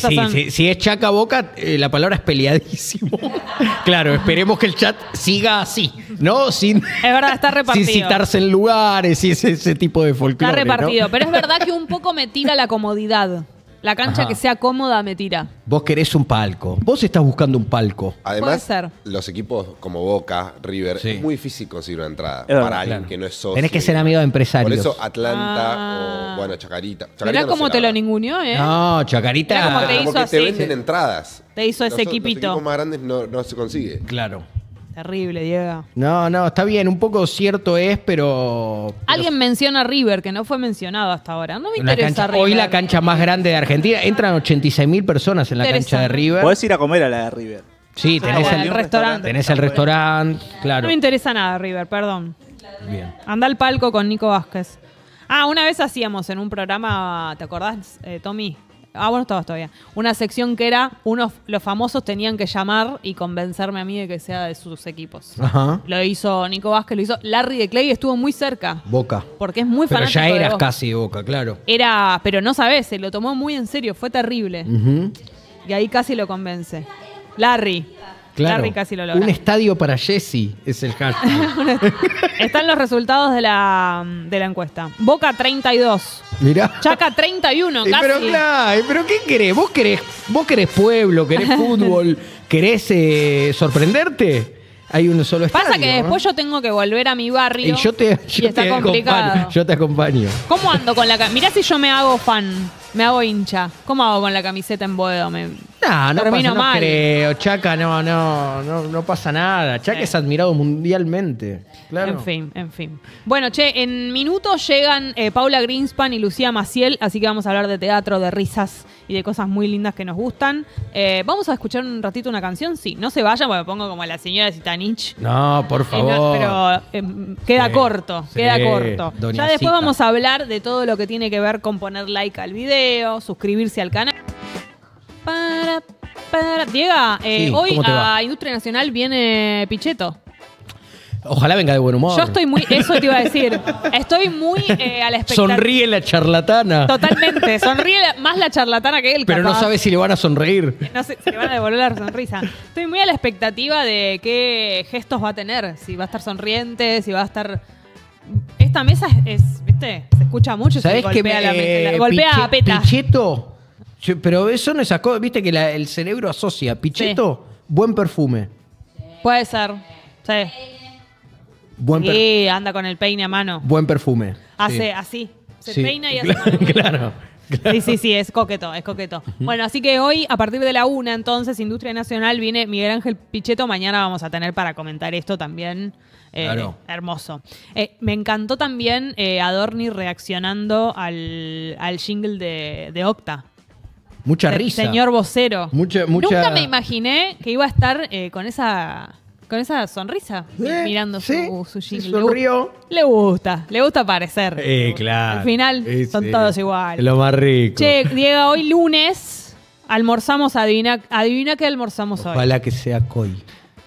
si, es chaca boca, eh, la palabra es peleadísimo. *laughs* claro, esperemos que el chat siga así, ¿no? Sin, es verdad, está *laughs* repartido. Sin citarse en lugares y ese, tipo de folclore. Está repartido, pero es verdad que un poco me tira la comodidad. La cancha que sea cómoda me tira. Vos querés un palco. Vos estás buscando un palco. Además, los equipos como Boca, River, es muy difícil conseguir una entrada para alguien que no es socio. Tenés que ser amigo de empresarios. Por eso Atlanta o, ah. bueno, Chacarita. no cómo te lo ¿eh? No, Chacarita. cómo te hizo Porque te venden entradas. Te hizo ese equipito. los equipos más grandes no se consigue. Claro. Terrible, Diego. No, no, está bien, un poco cierto es, pero. Alguien menciona River, que no fue mencionado hasta ahora. No me interesa Hoy la cancha más grande de Argentina. Entran 86 mil personas en la cancha de River. Podés ir a comer a la de River. Sí, tenés el, restaurante. Tenés el restaurante, claro. No me interesa nada, River, perdón. Anda al palco con Nico Vázquez. Ah, una vez hacíamos en un programa, ¿te acordás, eh, Tommy? Ah, bueno, estabas todavía. Una sección que era, unos, los famosos tenían que llamar y convencerme a mí de que sea de sus equipos. Lo hizo Nico Vázquez, lo hizo Larry de Clay, estuvo muy cerca. Boca. Porque es muy pero fanático. Pero ya eras casi Boca, claro. Era, pero no sabes, se lo tomó muy en serio, fue terrible. Y ahí casi lo convence. Larry. Claro. Un estadio para Jesse es el hashtag. *laughs* Están los resultados de la, encuesta. Boca 32. Mirá. Chaca 31, casi. Pero claro, pero ¿qué querés? ¿Vos querés, pueblo, querés *laughs* fútbol, querés eh, sorprenderte? hay un solo Pasa que después yo tengo que volver a mi barrio. Y yo te, yo está complicado. Acompaño, yo te acompaño. ¿Cómo ando con la camiseta? Mirá si yo me hago fan, me hago hincha. ¿Cómo hago con la camiseta en Boedo? No, no, pasa, no Chaca no, no, no, pasa nada. Chaca es eh. admirado mundialmente. Claro. En fin, en fin. Bueno, che, en minutos llegan eh, Paula Greenspan y Lucía Maciel, así que vamos a hablar de teatro, de risas y de cosas muy lindas que nos gustan. Eh, vamos a escuchar un ratito una canción, sí. No se vayan, porque me pongo como la señora Zitanich. No, por favor. pero queda corto, queda corto. ya después vamos a hablar de todo lo que tiene que ver con poner like al video, suscribirse al canal. Para, para. Eh, hoy a Industria Nacional viene Pichetto. Ojalá venga de buen humor. Yo estoy muy, eso te iba a decir, estoy muy eh, a la expectativa. Sonríe la charlatana. Totalmente, sonríe más la charlatana que él. Pero no sabe si le van a sonreír. No sé, si le van a devolver la sonrisa. Estoy muy a la expectativa de qué gestos va a tener. Si va a estar sonriente, si va a estar. Esta mesa es, ¿viste? Se escucha mucho. y se ¿Sabes golpea, la, eh, golpea a Peta. Pichetto pero eso no es viste que el cerebro asocia picheto, buen perfume. Puede ser. Sí. Buen, anda con el peine a mano. buen perfume. Hace así. Se peina y *laughs* hace Claro. Sí, sí, sí, es coqueto, es coqueto. Bueno, así que hoy, a partir de la una, entonces, Industria Nacional, viene Miguel Ángel Pichetto. Mañana vamos a tener para comentar esto también. Eh, hermoso. Eh, me encantó también eh, Adorni reaccionando al, jingle de, de Octa. Mucha risa. Señor vocero. Nunca me imaginé que iba a estar eh, con esa con esa sonrisa mirando su, su Le, gusta, le gusta aparecer. Eh, claro. Al final son todos iguales. Lo más rico. Che, Diego, hoy lunes almorzamos, adivina, adivina qué almorzamos hoy. Ojalá que sea Coy.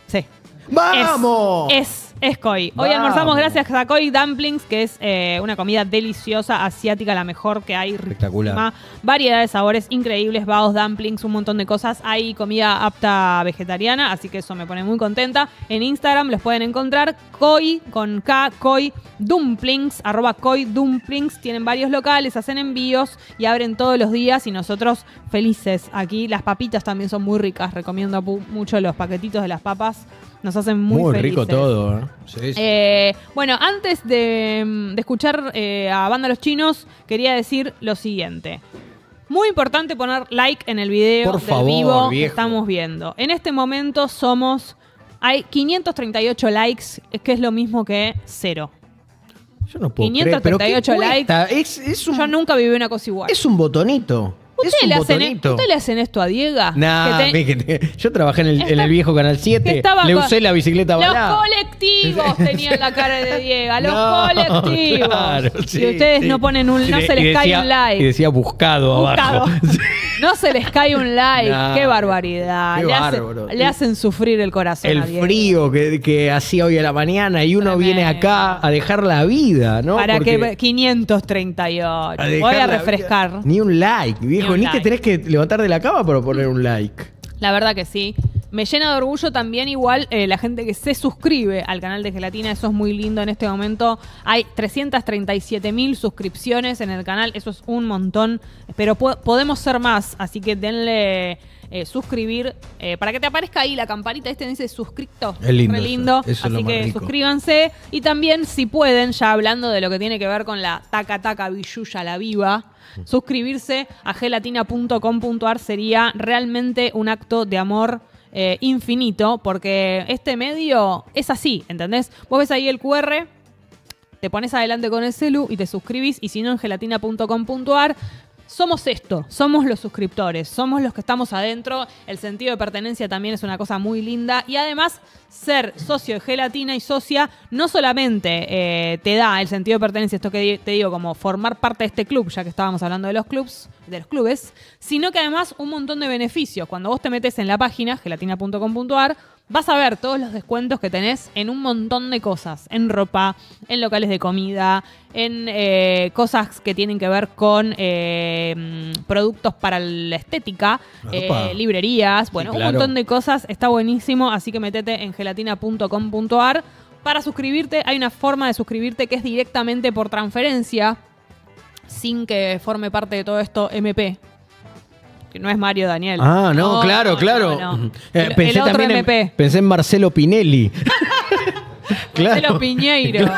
Sí. ¡Vamos! es es koi. Hoy almorzamos gracias a Koi Dumplings, que es eh, una comida deliciosa, asiática, la mejor que hay. Espectacular. Variedad de sabores increíbles, baos, dumplings, un montón de cosas. Hay comida apta vegetariana, así que eso me pone muy contenta. En Instagram los pueden encontrar koi, con K, koi, dumplings, arroba koi dumplings. Tienen varios locales, hacen envíos y abren todos los días y nosotros felices aquí. Las papitas también son muy ricas, recomiendo mucho los paquetitos de las papas. Nos hacen muy, muy rico todo. ¿eh? Sí, eh, bueno, antes de, mm, escuchar eh, a Banda Los Chinos, quería decir lo siguiente. Muy importante poner like en el video vivo que estamos viendo. En este momento somos. Hay 538 likes, que es lo mismo que cero. Yo no puedo creer, 538 likes. Yo nunca viví una cosa igual. Es un botonito. ¿Ustedes e-, le hacen, esto a Diega? Nah, *laughs* yo trabajé en el, viejo Canal 7, le usé la bicicleta Los colectivos *laughs* tenían la cara de Diega, los *laughs* colectivos. Si ustedes no ponen un, no se les cae un like. Y decía buscado, abajo. no se les cae un like, qué barbaridad. Qué le, bárbaro, hacen, le, hacen, sufrir el corazón. El frío que, hacía hoy a la mañana y uno viene acá a dejar la vida, ¿no? Para que 538. Voy a refrescar. Ni un like, viejo. Con tenés que levantar de la cama para poner un like. La verdad que sí. Me llena de orgullo también igual eh, la gente que se suscribe al canal de Gelatina, eso es muy lindo en este momento. Hay 337 mil suscripciones en el canal, eso es un montón, pero podemos ser más, así que denle eh, suscribir, eh, para que te aparezca ahí la campanita, este dice suscripto, es lindo, lindo, así que suscríbanse y también si pueden, ya hablando de lo que tiene que ver con la taca taca billuya la viva, mm. suscribirse a gelatina.com.ar sería realmente un acto de amor. Eh, infinito, porque este medio es así, ¿entendés? Vos ves ahí el QR, te pones adelante con el celu y te suscribís, y si no, en gelatina.com.ar somos esto, somos los suscriptores, somos los que estamos adentro, el sentido de pertenencia también es una cosa muy linda y además ser socio de Gelatina y socia no solamente eh, te da el sentido de pertenencia, esto que te digo, como formar parte de este club, ya que estábamos hablando de los clubs, de los clubes, sino que además un montón de beneficios. Cuando vos te metes en la página gelatina.com.ar vas a ver todos los descuentos que tenés en un montón de cosas, en ropa, en locales de comida, en eh, cosas que tienen que ver con eh, mm, productos para la estética, eh, librerías, bueno, un montón de cosas, está buenísimo, así que metete en gelatina.com.ar. Para suscribirte hay una forma de suscribirte que es directamente por transferencia, sin que forme parte de todo esto MP, que no es Mario Daniel. Ah, no, claro, claro. pensé En, Marcelo Pinelli. *laughs* *laughs* Marcelo Piñeiro. *laughs*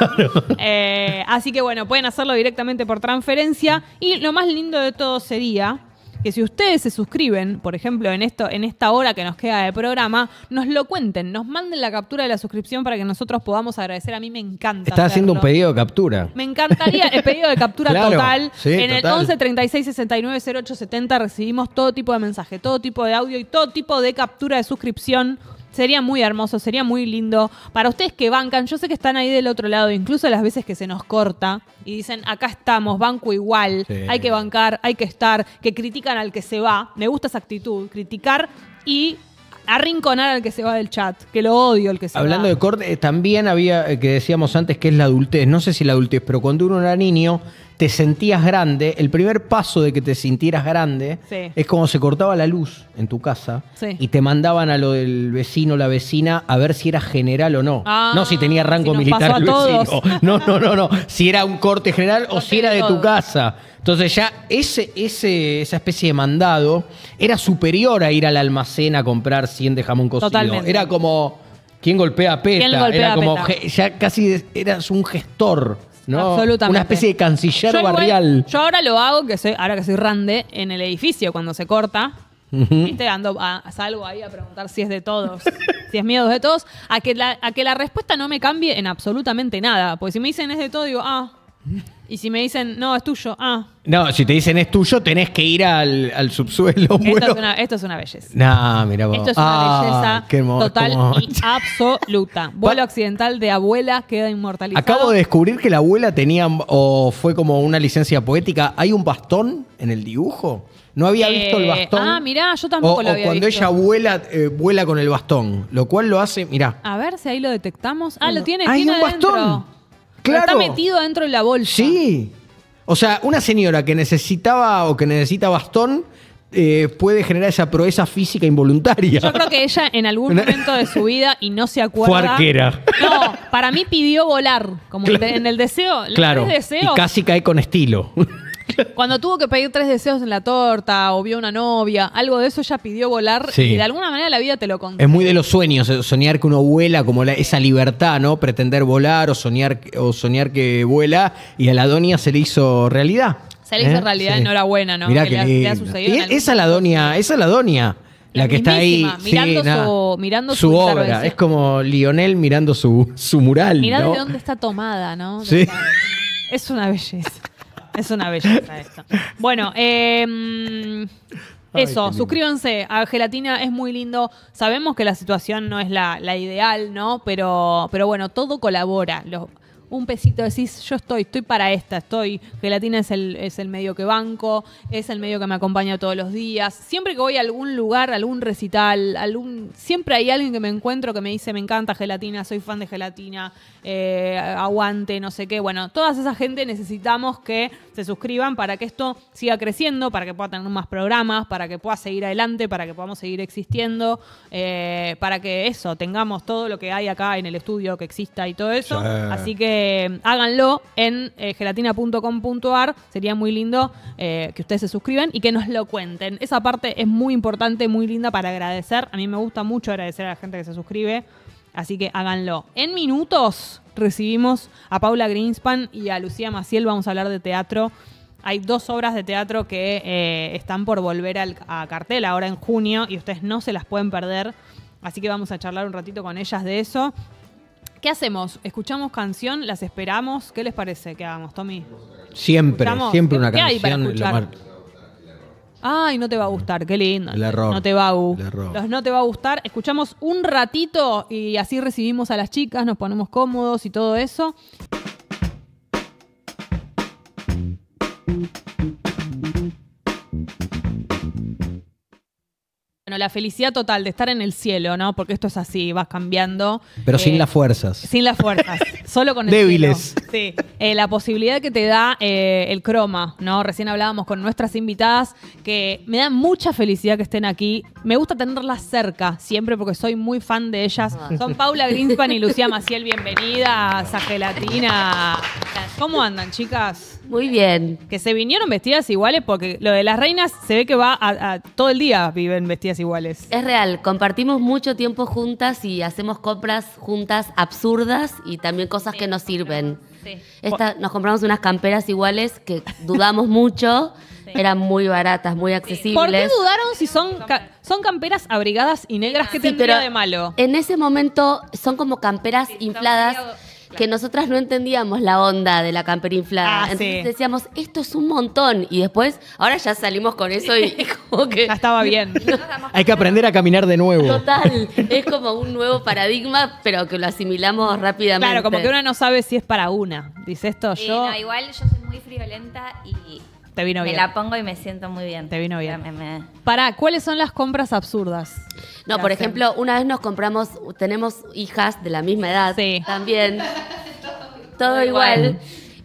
Eh, así que bueno, pueden hacerlo directamente por transferencia. Y lo más lindo de todo sería que si ustedes se suscriben, por ejemplo, en, esto, en esta hora que nos queda de programa, nos lo cuenten, nos manden la captura de la suscripción para que nosotros podamos agradecer. A mí me encanta. Está haciendo un pedido de captura. Me encantaría el pedido de captura *laughs* total. en el 11 36 69 08 70 recibimos todo tipo de mensaje, todo tipo de audio y todo tipo de captura de suscripción Sería muy hermoso, sería muy lindo. Para ustedes que bancan, yo sé que están ahí del otro lado, incluso las veces que se nos corta y dicen, acá estamos, banco igual, hay que bancar, hay que estar, que critican al que se va. Me gusta esa actitud, criticar y arrinconar al que se va del chat, que lo odio el que se va. Hablando de corte, eh, también había, eh, que decíamos antes, que es la adultez. No sé si la adultez, pero cuando uno era niño, te sentías grande, el primer paso de que te sintieras grande es como se cortaba la luz en tu casa y te mandaban a lo del vecino, la vecina, a ver si era general o no. no si tenía ah, rango militar *laughs* No, no, no, no. Si era un corte general o si era de tu casa. Entonces ya ese, ese, esa especie de mandado era superior a ir al almacén a comprar 100 de jamón cocido. Era como... ¿Quién golpea a Peta? era como, ya casi eras un gestor. Una especie de canciller barrial. yo ahora lo hago, que soy, ahora que soy rande, en el edificio cuando se corta. Ando a, salgo ahí a preguntar si es de todos, *laughs* si es miedo de todos, a que, a que la respuesta no me cambie en absolutamente nada. Porque si me dicen es de todo, digo, ah, y si me dicen, no, es tuyo, ah. No, si te dicen es tuyo, tenés que ir al, subsuelo. Esto, es una, esto, es una, belleza. mira Esto es una ah, belleza total y absoluta. *laughs* Vuelo accidental de abuela queda inmortalizado. Acabo de descubrir que la abuela tenía, o fue como una licencia poética, hay un bastón en el dibujo. No había eh, visto el bastón. Ah, mirá, yo tampoco lo había o cuando ella vuela, eh, vuela con el bastón, lo cual lo hace, mirá. A ver si ahí lo detectamos. Ah, lo tiene, ¿Hay tiene un bastón. Está metido dentro de la bolsa. Sí. O sea, una señora que necesitaba o que necesita bastón eh, puede generar esa proeza física involuntaria. Yo creo que ella en algún momento de su vida y no se acuerda. Fue No, para mí pidió volar, como en el deseo. Claro. Y casi cae con estilo. *laughs* Cuando tuvo que pedir tres deseos en la torta o vio una novia, algo de eso ya pidió volar y de alguna manera la vida te lo contó. Es muy de los sueños, eh, soñar que uno vuela, como esa libertad, ¿no? Pretender volar o soñar, o soñar que vuela y a la Donia se le hizo realidad. Se le hizo ¿eh? realidad, enhorabuena, ¿no? Mira que, ha sucedido. Es, esa la Donia, esa la Donia. La, que está ahí mirando, su, obra. Es como Lionel mirando su, mural. Mirá de dónde está tomada, ¿no? sí. Es una belleza. Es una belleza esto. Bueno, em, eso, suscríbanse a Gelatina, es muy lindo. Sabemos que la situación no es la, ideal, ¿no? Pero, pero bueno, todo colabora un pesito, decís, yo estoy, estoy para esta, estoy, Gelatina es el, es el medio que banco, es el medio que me acompaña todos los días. Siempre que voy a algún lugar, algún recital, algún, siempre hay alguien que me encuentro que me dice, me encanta Gelatina, soy fan de Gelatina, eh, aguante, no sé qué. Bueno, toda esa gente necesitamos que se suscriban para que esto siga creciendo, para que pueda tener más programas, para que pueda seguir adelante, para que podamos seguir existiendo, eh, para que eso, tengamos todo lo que hay acá en el estudio, que exista y todo eso. Así que eh, háganlo en eh, gelatina.com.ar. Sería muy lindo eh, que ustedes se suscriban y que nos lo cuenten. Esa parte es muy importante, muy linda para agradecer. A mí me gusta mucho agradecer a la gente que se suscribe. Así que háganlo. En minutos recibimos a Paula Greenspan y a Lucía Maciel. Vamos a hablar de teatro. Hay dos obras de teatro que están por volver al, a cartel ahora en junio y ustedes no se las pueden perder. Así que vamos a charlar un ratito con ellas de eso. ¿Qué hacemos? ¿Escuchamos canción? ¿Las esperamos? ¿Qué les parece que hagamos, Tommy? Siempre, siempre una canción. Ay, no te va a gustar, qué lindo. El error. No te va no te va a gustar. Escuchamos un ratito y así recibimos a las chicas, nos ponemos cómodos y todo eso. la felicidad total de estar en el cielo, ¿no? Porque esto es así, vas cambiando. Pero sin eh, las fuerzas. Sin las fuerzas, *laughs* solo con el Débiles. Sí. Eh, la posibilidad que te da eh, el croma, ¿no? Recién hablábamos con nuestras invitadas, que me dan mucha felicidad que estén aquí. Me gusta tenerlas cerca siempre porque soy muy fan de ellas. Ah. Son Paula Greenspan y Lucía Maciel, bienvenidas a Gelatina. ¿Cómo andan, chicas? Muy bien. Que se vinieron vestidas iguales porque lo de las reinas se ve que va a, todo el día viven vestidas iguales. Es real, compartimos mucho tiempo juntas y hacemos compras juntas absurdas y también cosas que nos sirven. Sí. nos compramos unas camperas iguales que dudamos mucho. Eran muy baratas, muy accesibles. ¿Por qué dudaron si son, son camperas abrigadas y negras? ¿Qué te pero de malo? En ese momento son como camperas infladas que nosotras no entendíamos la onda de la camperinflada. inflada, ah, Entonces decíamos, esto es un montón. Y después, ahora ya salimos con eso y *laughs* como que. Ya estaba bien. *laughs* Hay que aprender a caminar de nuevo. Total. *laughs* Es como un nuevo paradigma, pero que lo asimilamos rápidamente. Claro, como que una no sabe si es para una. Dice esto eh, yo. no, igual yo soy muy friolenta y te vino bien. Me la pongo y me siento muy bien. Te vino bien. Pará, ¿cuáles son las compras absurdas? No, por ejemplo, una vez nos compramos, tenemos hijas de la misma edad también. *laughs* Todo igual.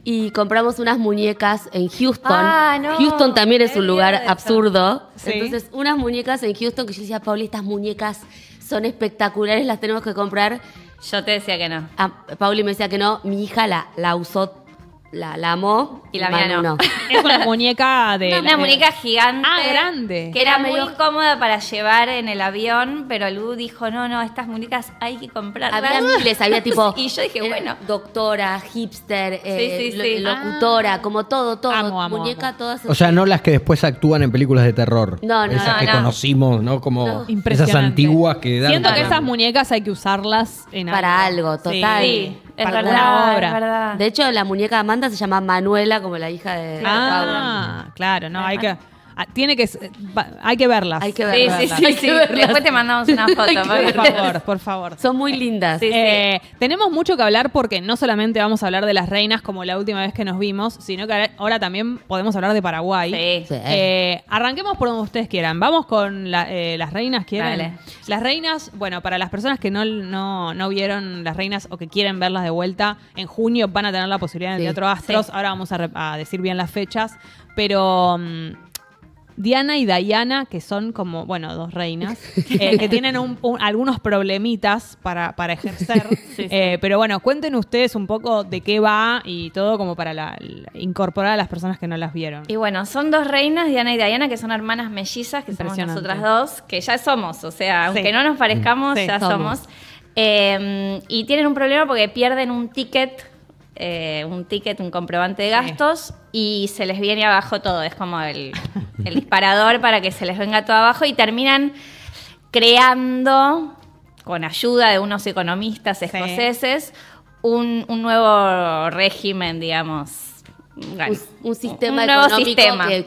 Y compramos unas muñecas en Houston. Ah, Houston también es un lugar absurdo. Entonces, unas muñecas en Houston que yo decía, Pauli, estas muñecas son espectaculares, las tenemos que comprar. Yo te decía que no. Ah, Pauli me decía que no. Mi hija la, la usó la, y la mía no. *laughs* Es una muñeca de. Una muñeca ah, gigante. Ah, grande. Que era muy cómoda para llevar en el avión, pero Lu dijo, no, no, estas muñecas hay que comprarlas. Había miles, había *laughs* tipo. Y yo dije, eh, bueno. Doctora, hipster, eh, locutora, ah. como todo, todo. Amo, amo, muñeca, todas. O sea, no las que después actúan en películas de terror. No, no, Esas que conocimos, ¿no? Como esas antiguas que dan. Siento que esas muñecas hay que usarlas Para algo, total. Sí es para obra. De hecho, la muñeca de Amanda se llama Manuela, como la hija de. Ah, claro, no, hay que Ah, tiene que. Hay que verlas. Hay que verlas. Sí, sí, sí, Después te mandamos una foto. por favor, por favor. Son muy lindas. Eh, tenemos mucho que hablar porque no solamente vamos a hablar de las reinas como la última vez que nos vimos, sino que ahora también podemos hablar de Paraguay. Sí, Eh, arranquemos por donde ustedes quieran. Vamos con eh, las reinas, ¿quieren? Dale. Las reinas, bueno, para las personas que no, vieron las reinas o que quieren verlas de vuelta, en junio van a tener la posibilidad de otro Astros. Ahora vamos a, decir bien las fechas. Pero. Mm, Diana y Diana, que son como, bueno, dos reinas, *laughs* eh, que tienen algunos problemitas para, para ejercer. Eh, pero bueno, cuenten ustedes un poco de qué va y todo como para la, incorporar a las personas que no las vieron. Y bueno, son dos reinas, Diana y Diana, que son hermanas mellizas, que somos nosotras dos, que ya somos, o sea, aunque no nos parezcamos, ya somos. Em, y tienen un problema porque pierden un ticket eh, un ticket, un comprobante de gastos y se les viene abajo todo. Es como el, disparador para que se les venga todo abajo y terminan creando, con ayuda de unos economistas escoceses, un, nuevo régimen, digamos. un, sistema económico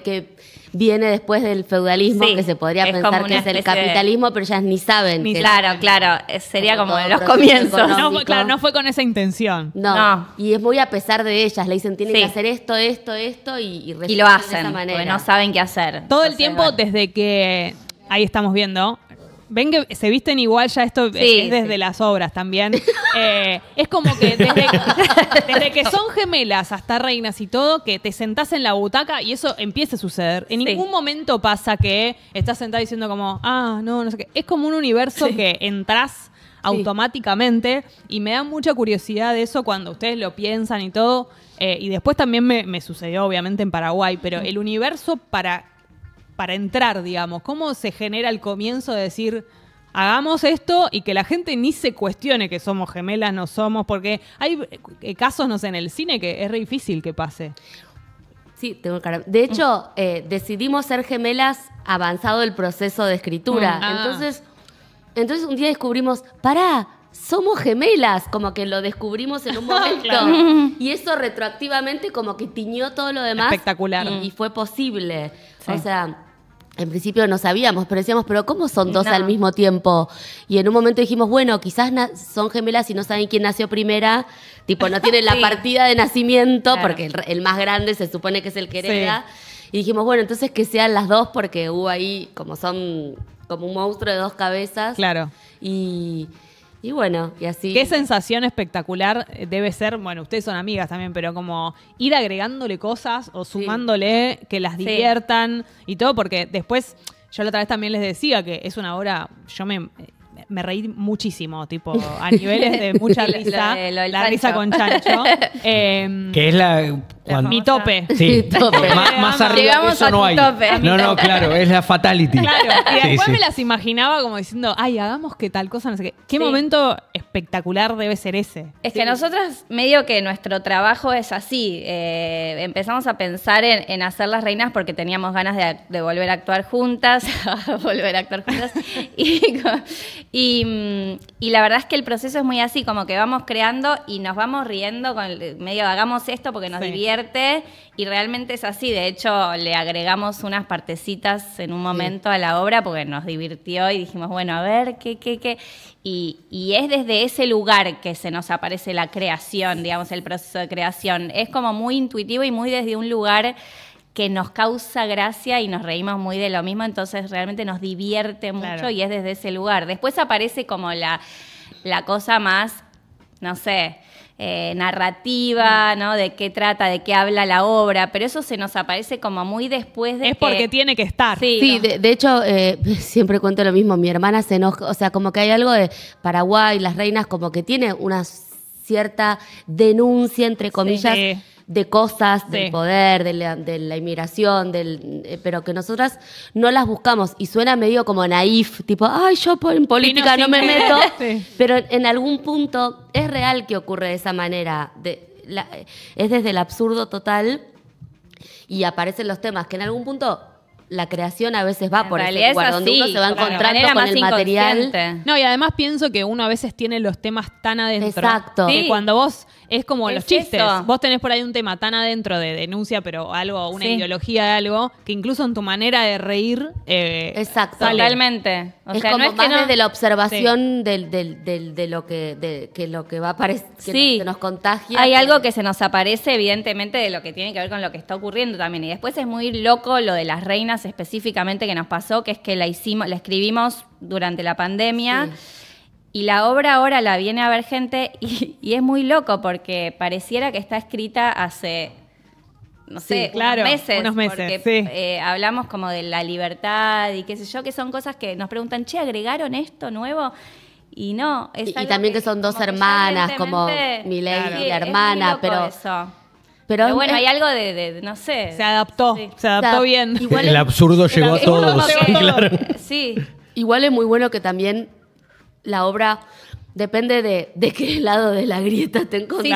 que viene después del feudalismo, que se podría pensar que es el capitalismo, pero ya ni saben. claro, claro, eh, sería como de los comienzos. No, claro, no fue con esa intención. No. Y es muy a pesar de ellas, le dicen tienen que hacer esto, esto, esto y, y, lo hacen, de no saben qué hacer. Todo el tiempo desde que ahí estamos viendo ven que se visten igual, ya esto es, desde las obras también. *laughs* Eh, es como que desde, que son gemelas hasta reinas y todo, que te sentás en la butaca y eso empieza a suceder. En ningún momento pasa que estás sentada diciendo como, ah, no, no sé qué. Es como un universo que entras automáticamente y me da mucha curiosidad de eso cuando ustedes lo piensan y todo. Eh, y después también me sucedió obviamente en Paraguay, pero el universo para para entrar, digamos? ¿Cómo se genera el comienzo de decir, hagamos esto y que la gente ni se cuestione que somos gemelas, no somos, porque hay eh, casos, no sé, en el cine que es re difícil que pase. Sí, tengo De hecho, eh, decidimos ser gemelas avanzado el proceso de escritura. Mm, ah. Entonces, entonces un día descubrimos, pará, somos gemelas, como que lo descubrimos en un *laughs* momento. Y eso retroactivamente como que tiñó todo lo demás. Espectacular. Y, fue posible. O sea, en principio no sabíamos, pero decíamos, pero ¿cómo son dos al mismo tiempo? Y en un momento dijimos, bueno, quizás son gemelas y no saben quién nació primera, tipo, no tienen la *laughs* partida de nacimiento, porque el, más grande se supone que es el que hereda. Y dijimos, bueno, entonces que sean las dos, porque hubo ahí, como son, como un monstruo de dos cabezas. Claro. Y, y bueno, y así. Qué sensación espectacular debe ser, bueno, ustedes son amigas también, pero como ir agregándole cosas o sumándole que las diviertan y todo, porque después, yo la otra vez también les decía que es una obra, yo me, me reí muchísimo, tipo, a *laughs* niveles de mucha risa, la risa con chancho. *laughs* Em, que es la mi tope. Más, arriba Llegamos eso no hay. No, no, claro, es la fatality. y después me las imaginaba como diciendo, ay, hagamos que tal cosa, no sé qué. Qué momento espectacular debe ser ese. Es que nosotros medio que nuestro trabajo es así. Eh, empezamos a pensar en, hacer las reinas porque teníamos ganas de, volver a actuar juntas, *laughs* volver a actuar juntas. y, la verdad es que el proceso es muy así, como que vamos creando y nos vamos riendo, con medio hagamos esto porque nos divierte y realmente es así. De hecho, le agregamos unas partecitas en un momento a la obra porque nos divirtió y dijimos, bueno, a ver, qué, qué, qué. Y, es desde ese lugar que se nos aparece la creación, digamos, el proceso de creación. Es como muy intuitivo y muy desde un lugar que nos causa gracia y nos reímos muy de lo mismo, entonces realmente nos divierte mucho y es desde ese lugar. Después aparece como la, la cosa más, no sé, eh, narrativa, mm. ¿no? De qué trata, de qué habla la obra, pero eso se nos aparece como muy después de. Es porque tiene que estar. Sí, de, hecho, eh, *laughs* siempre cuento lo mismo. Mi hermana se enoja, o sea, como que hay algo de Paraguay, las reinas, como que tiene unas cierta denuncia, entre comillas, de cosas, del poder, de la, inmigración, eh, pero que nosotras no las buscamos y suena medio como naif, tipo, ay, yo en política no me meto, pero en algún punto es real que ocurre de esa manera, eh, es desde el absurdo total y aparecen los temas que en algún punto la creación a veces va por ese lugar, donde se va encontrando con el material. No, y además pienso que uno a veces tiene los temas tan adentro. Exacto. Que cuando vos es como los chistes. Vos tenés por ahí un tema tan adentro de denuncia, pero algo, una ideología de algo, que incluso en tu manera de reír. Eh, Exacto. Totalmente. O es sea, como no es que no... la observación del, de lo que, de, que lo que va a aparecer, que nos, se nos contagia. Hay algo que se nos aparece, evidentemente, de lo que tiene que ver con lo que está ocurriendo también. Y después es muy loco lo de las reinas específicamente que nos pasó, que es que la hicimos, la escribimos durante la pandemia. Y la obra ahora la viene a ver gente y, es muy loco porque pareciera que está escrita hace, no sé, unos meses. Eh, hablamos como de la libertad y qué sé yo, que son cosas que nos preguntan, che, ¿agregaron esto nuevo? Y no, y, también que, son dos hermanas, como milenio y la hermana, pero... Pero, bueno, hay algo de, no sé. Se adaptó, se adaptó bien. el absurdo *laughs* llegó a todos. *laughs* sí, igual es muy bueno que también la obra depende de, de qué *laughs* lado de la grieta te Sí, sí,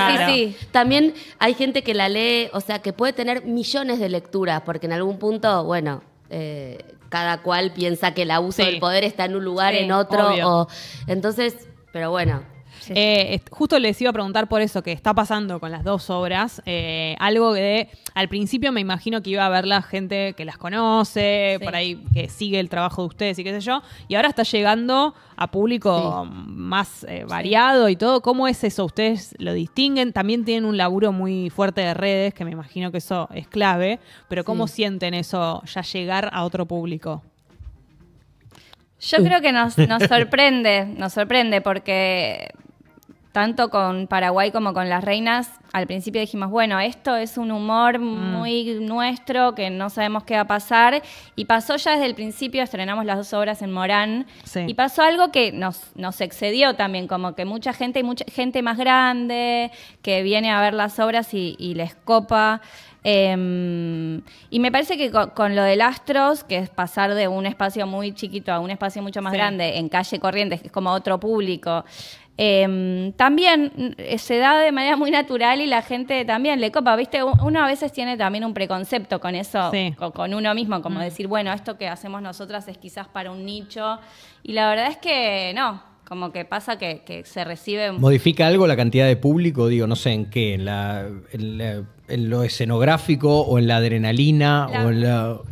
sí. También hay gente que la lee, o sea, que puede tener millones de lecturas, porque en algún punto, bueno, eh, cada cual piensa que el abuso del poder está en un lugar, en otro. entonces, pero bueno, eh, justo les iba a preguntar por eso que está pasando con las dos obras. Eh, algo que al principio me imagino que iba a ver la gente que las conoce, por ahí que sigue el trabajo de ustedes y qué sé yo. Y ahora está llegando a público más eh, variado y todo. ¿Cómo es eso? ¿Ustedes lo distinguen? También tienen un laburo muy fuerte de redes, que me imagino que eso es clave. Pero ¿cómo sienten eso, ya llegar a otro público? Yo creo que nos sorprende, nos sorprende porque tanto con Paraguay como con las reinas, al principio dijimos, bueno, esto es un humor mm. muy nuestro, que no sabemos qué va a pasar. Y pasó ya desde el principio, estrenamos las dos obras en Morán. Y pasó algo que nos, nos excedió también, como que mucha gente mucha gente más grande que viene a ver las obras y, les copa. Em, y me parece que con, lo del Astros, que es pasar de un espacio muy chiquito a un espacio mucho más grande, en calle Corrientes, que es como otro público, Em, también eh, se da de manera muy natural y la gente también le copa, ¿viste? Uno a veces tiene también un preconcepto con eso, con uno mismo, como mm. decir, bueno, esto que hacemos nosotras es quizás para un nicho, y la verdad es que no, como que pasa que, se recibe... ¿Modifica algo la cantidad de público? Digo, no sé en qué, en, la, lo escenográfico o en la adrenalina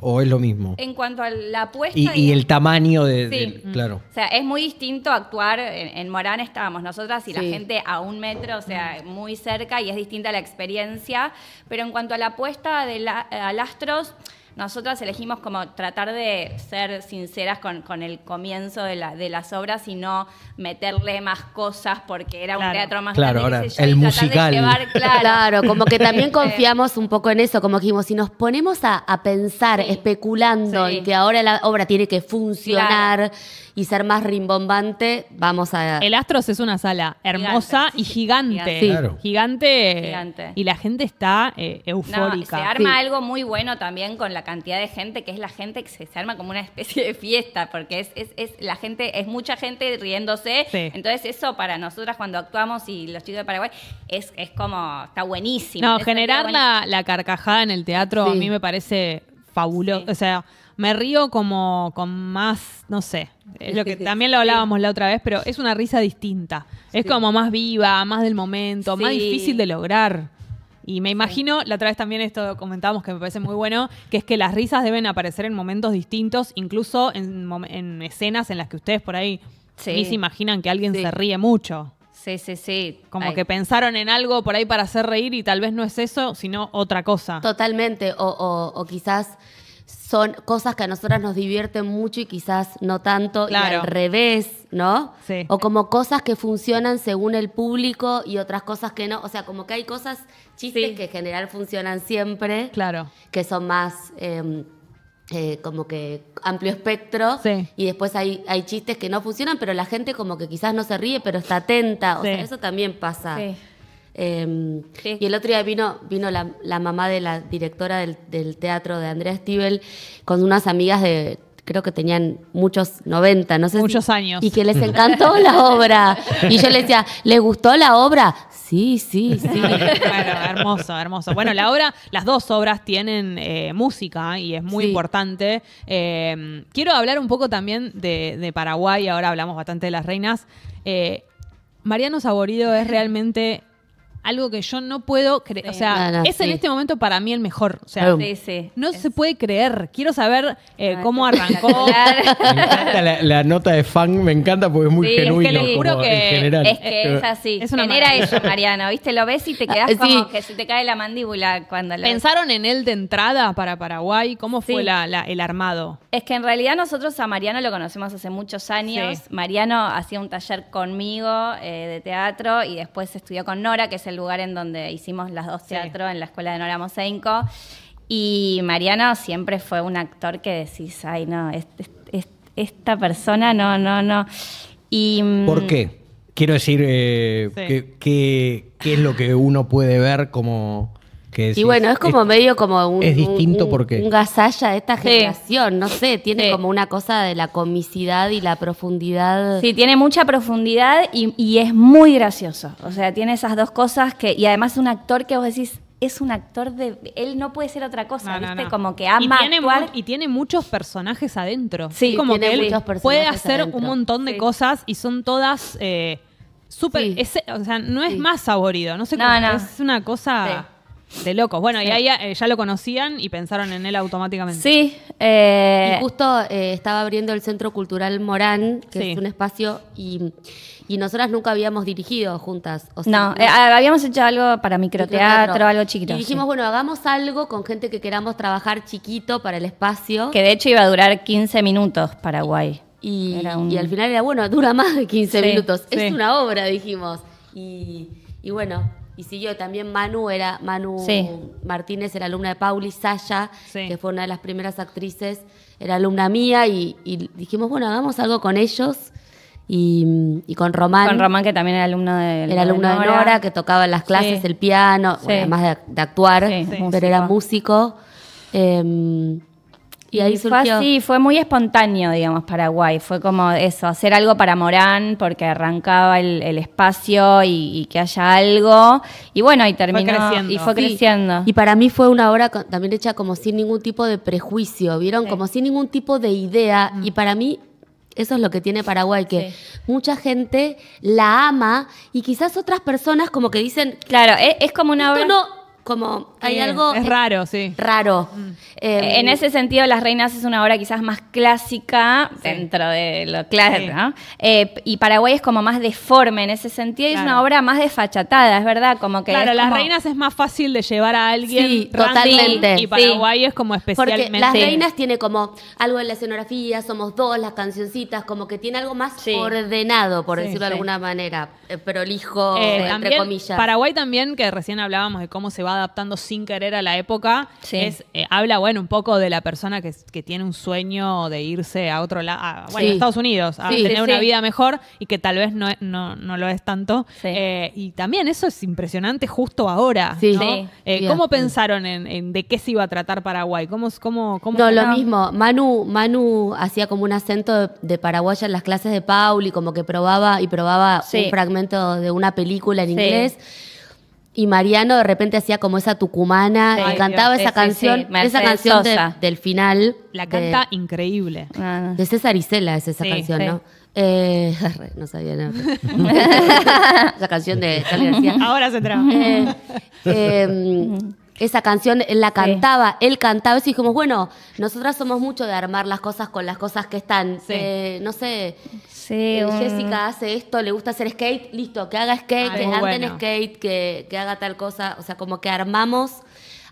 o, o, es lo mismo. En cuanto a la apuesta... Y, el tamaño de, sí. Mm. Claro. O sea, es muy distinto actuar, en, Morán estábamos nosotras y la gente a un metro, o sea, muy cerca y es distinta la experiencia. Pero en cuanto a la apuesta de al Astros nosotras elegimos como tratar de ser sinceras con, el comienzo de, la, de las obras y no meterle más cosas porque era un teatro más claro, grande, ahora, el musical. Llevar, *laughs* claro. claro. como que también este, confiamos un poco en eso, como que dijimos, si nos ponemos a, pensar, especulando que ahora la obra tiene que funcionar y ser más rimbombante, vamos a... El Astros es una sala hermosa y gigante. Sí. Gigante. Y la gente está eh, eufórica. se arma algo muy bueno también con la cantidad de gente que es la gente que se, arma como una especie de fiesta, porque es, es, la gente, es mucha gente riéndose. Entonces, eso para nosotras cuando actuamos y los chicos de Paraguay es, es como, está buenísimo. No, generar la, carcajada en el teatro a mí me parece fabuloso. O sea, me río como con más, no sé, lo que también lo hablábamos la otra vez, pero es una risa distinta. Es como más viva, más del momento, más difícil de lograr. Y me imagino, la otra vez también esto comentábamos que me parece muy bueno, que es que las risas deben aparecer en momentos distintos, incluso en, escenas en las que ustedes por ahí ni se imaginan que alguien se ríe mucho. Sí, sí, sí. Como que pensaron en algo por ahí para hacer reír y tal vez no es eso, sino otra cosa. Totalmente. O, o, o quizás son cosas que a nosotras nos divierten mucho y quizás no tanto, y al revés, ¿no? Sí. O como cosas que funcionan según el público y otras cosas que no. O sea, como que hay cosas, chistes que en general funcionan siempre, claro. que son más... Em, eh, como que amplio espectro sí. y después hay, hay chistes que no funcionan pero la gente como que quizás no se ríe pero está atenta o sea eso también pasa Em, y el otro día vino, vino la, mamá de la directora del, teatro de Andrea Stiebel con unas amigas de creo que tenían muchos 90, no sé. Muchos años. Y que les *laughs* encantó la obra. Y yo le decía, ¿le gustó la obra? Sí, sí, sí. Claro, hermoso, hermoso. Bueno, la obra, las dos obras tienen eh, música y es muy importante. Em, quiero hablar un poco también de, Paraguay, ahora hablamos bastante de las reinas. Eh, Mariano Saborido es realmente algo que yo no puedo creer. o sea, ah, es en este momento para mí el mejor. no se puede creer. Quiero saber eh, cómo arrancó. *laughs* *laughs* la, la, nota de fan, me encanta porque es muy genuino. Es que juro es que es así. Genera eso, Mariana. ¿Viste? Lo ves y te ah, quedas como que se te cae la mandíbula cuando ¿Pensaron en él de entrada para Paraguay? ¿Cómo fue el armado? Es que en realidad nosotros a Mariano lo conocemos hace muchos años. Mariano hacía un taller conmigo eh, de teatro y después estudió con Nora, que es el lugar en donde hicimos las dos teatro en la escuela de Nora Moseinco. Y Mariano siempre fue un actor que decís, ay, no, esta persona no, no, no. Y, mm, ¿Por qué? Quiero decir, eh, qué es lo que uno puede ver como y bueno, es como medio como un, es distinto porque... un gasalla de esta generación, no sé, tiene como una cosa de la comicidad y la profundidad. Sí, tiene mucha profundidad y, es muy gracioso. O sea, tiene esas dos cosas que, y además un actor que vos decís, es un actor de. Él no puede ser otra cosa, ¿viste? Como que ama. Y tiene, y tiene muchos personajes adentro. Sí, como que puede hacer un montón de cosas y son todas. Eh, súper, o sea, no es más saborido, no sé cómo, es una cosa... De locos. Bueno, y ahí eh, ya lo conocían y pensaron en él automáticamente. Sí. Eh, y justo eh, estaba abriendo el Centro Cultural Morán, que es un espacio, y, y nosotras nunca habíamos dirigido juntas. no, ah, habíamos hecho algo para microteatro, algo chiquito. Y dijimos, bueno, hagamos algo con gente que queramos trabajar chiquito para el espacio. Que de hecho iba a durar 15 minutos Paraguay. Y, y al final era, bueno, dura más de 15 minutos. Es una obra, dijimos. Y, y bueno, y siguió también Manu, era Manu Martínez, era alumna de Pauli Saya, que fue una de las primeras actrices, era alumna mía y, dijimos, bueno, hagamos algo con ellos. Mm, y, con Román. Con Román, que también era alumno de Era alumna de Nora, que tocaba en las clases el piano, además de, actuar, pero era músico. Eh, y ahí Fue así, fue muy espontáneo, digamos, Paraguay. Fue como eso, hacer algo para Morán, porque arrancaba el, espacio y, que haya algo. Y bueno, y terminó. Fue creciendo. Y fue creciendo. Y para mí fue una obra también hecha como sin ningún tipo de prejuicio, ¿vieron? Como sin ningún tipo de idea. Mm. Y para mí eso es lo que tiene Paraguay, que mucha gente la ama y quizás otras personas como que dicen... Claro, e-, es, como una obra... como hay algo... Es raro, sí. Raro. Mm. Eh, en ese sentido, Las Reinas es una obra quizás más clásica dentro de lo clásico, ¿no? Eh, y Paraguay es como más deforme en ese sentido y es una obra más desfachatada, es verdad, como que... Claro, Las Reinas es más fácil de llevar a alguien. Sí, totalmente. Y Paraguay es como especialmente... Porque Las Reinas tiene como algo en la escenografía, somos dos, las cancioncitas, como que tiene algo más ordenado, por decirlo de alguna manera, eh, prolijo, entre comillas. Paraguay también, que recién hablábamos de cómo se va adaptando sin querer a la época, es, eh, habla, bueno, un poco de la persona que, tiene un sueño de irse a otro lado, a, bueno, a Estados Unidos, a tener una vida mejor y que tal vez no, no, no lo es tanto. Eh, y también eso es impresionante justo ahora. ¿no? Eh, ¿Cómo pensaron en, de qué se iba a tratar Paraguay? ¿Cómo, cómo, cómo no, lo mismo. Manu, Manu hacía como un acento de, paraguaya en las clases de Paul Y como que probaba y probaba un fragmento de una película en inglés y Mariano de repente hacía como esa tucumana, y cantaba esa canción, esa canción del final. La canta increíble. Ah. De César Isela es esa canción, ¿no? Eh, *laughs* no sabía nada. *laughs* esa canción de García. Ahora se traba. Eh, em, esa canción la cantaba, él cantaba y dijimos, bueno, nosotras somos mucho de armar las cosas con las cosas que están. Eh, no sé, Sí, eh, Jessica hace esto, le gusta hacer skate, listo, que haga skate, ah, que ande en skate, que, que haga tal cosa. O sea, como que armamos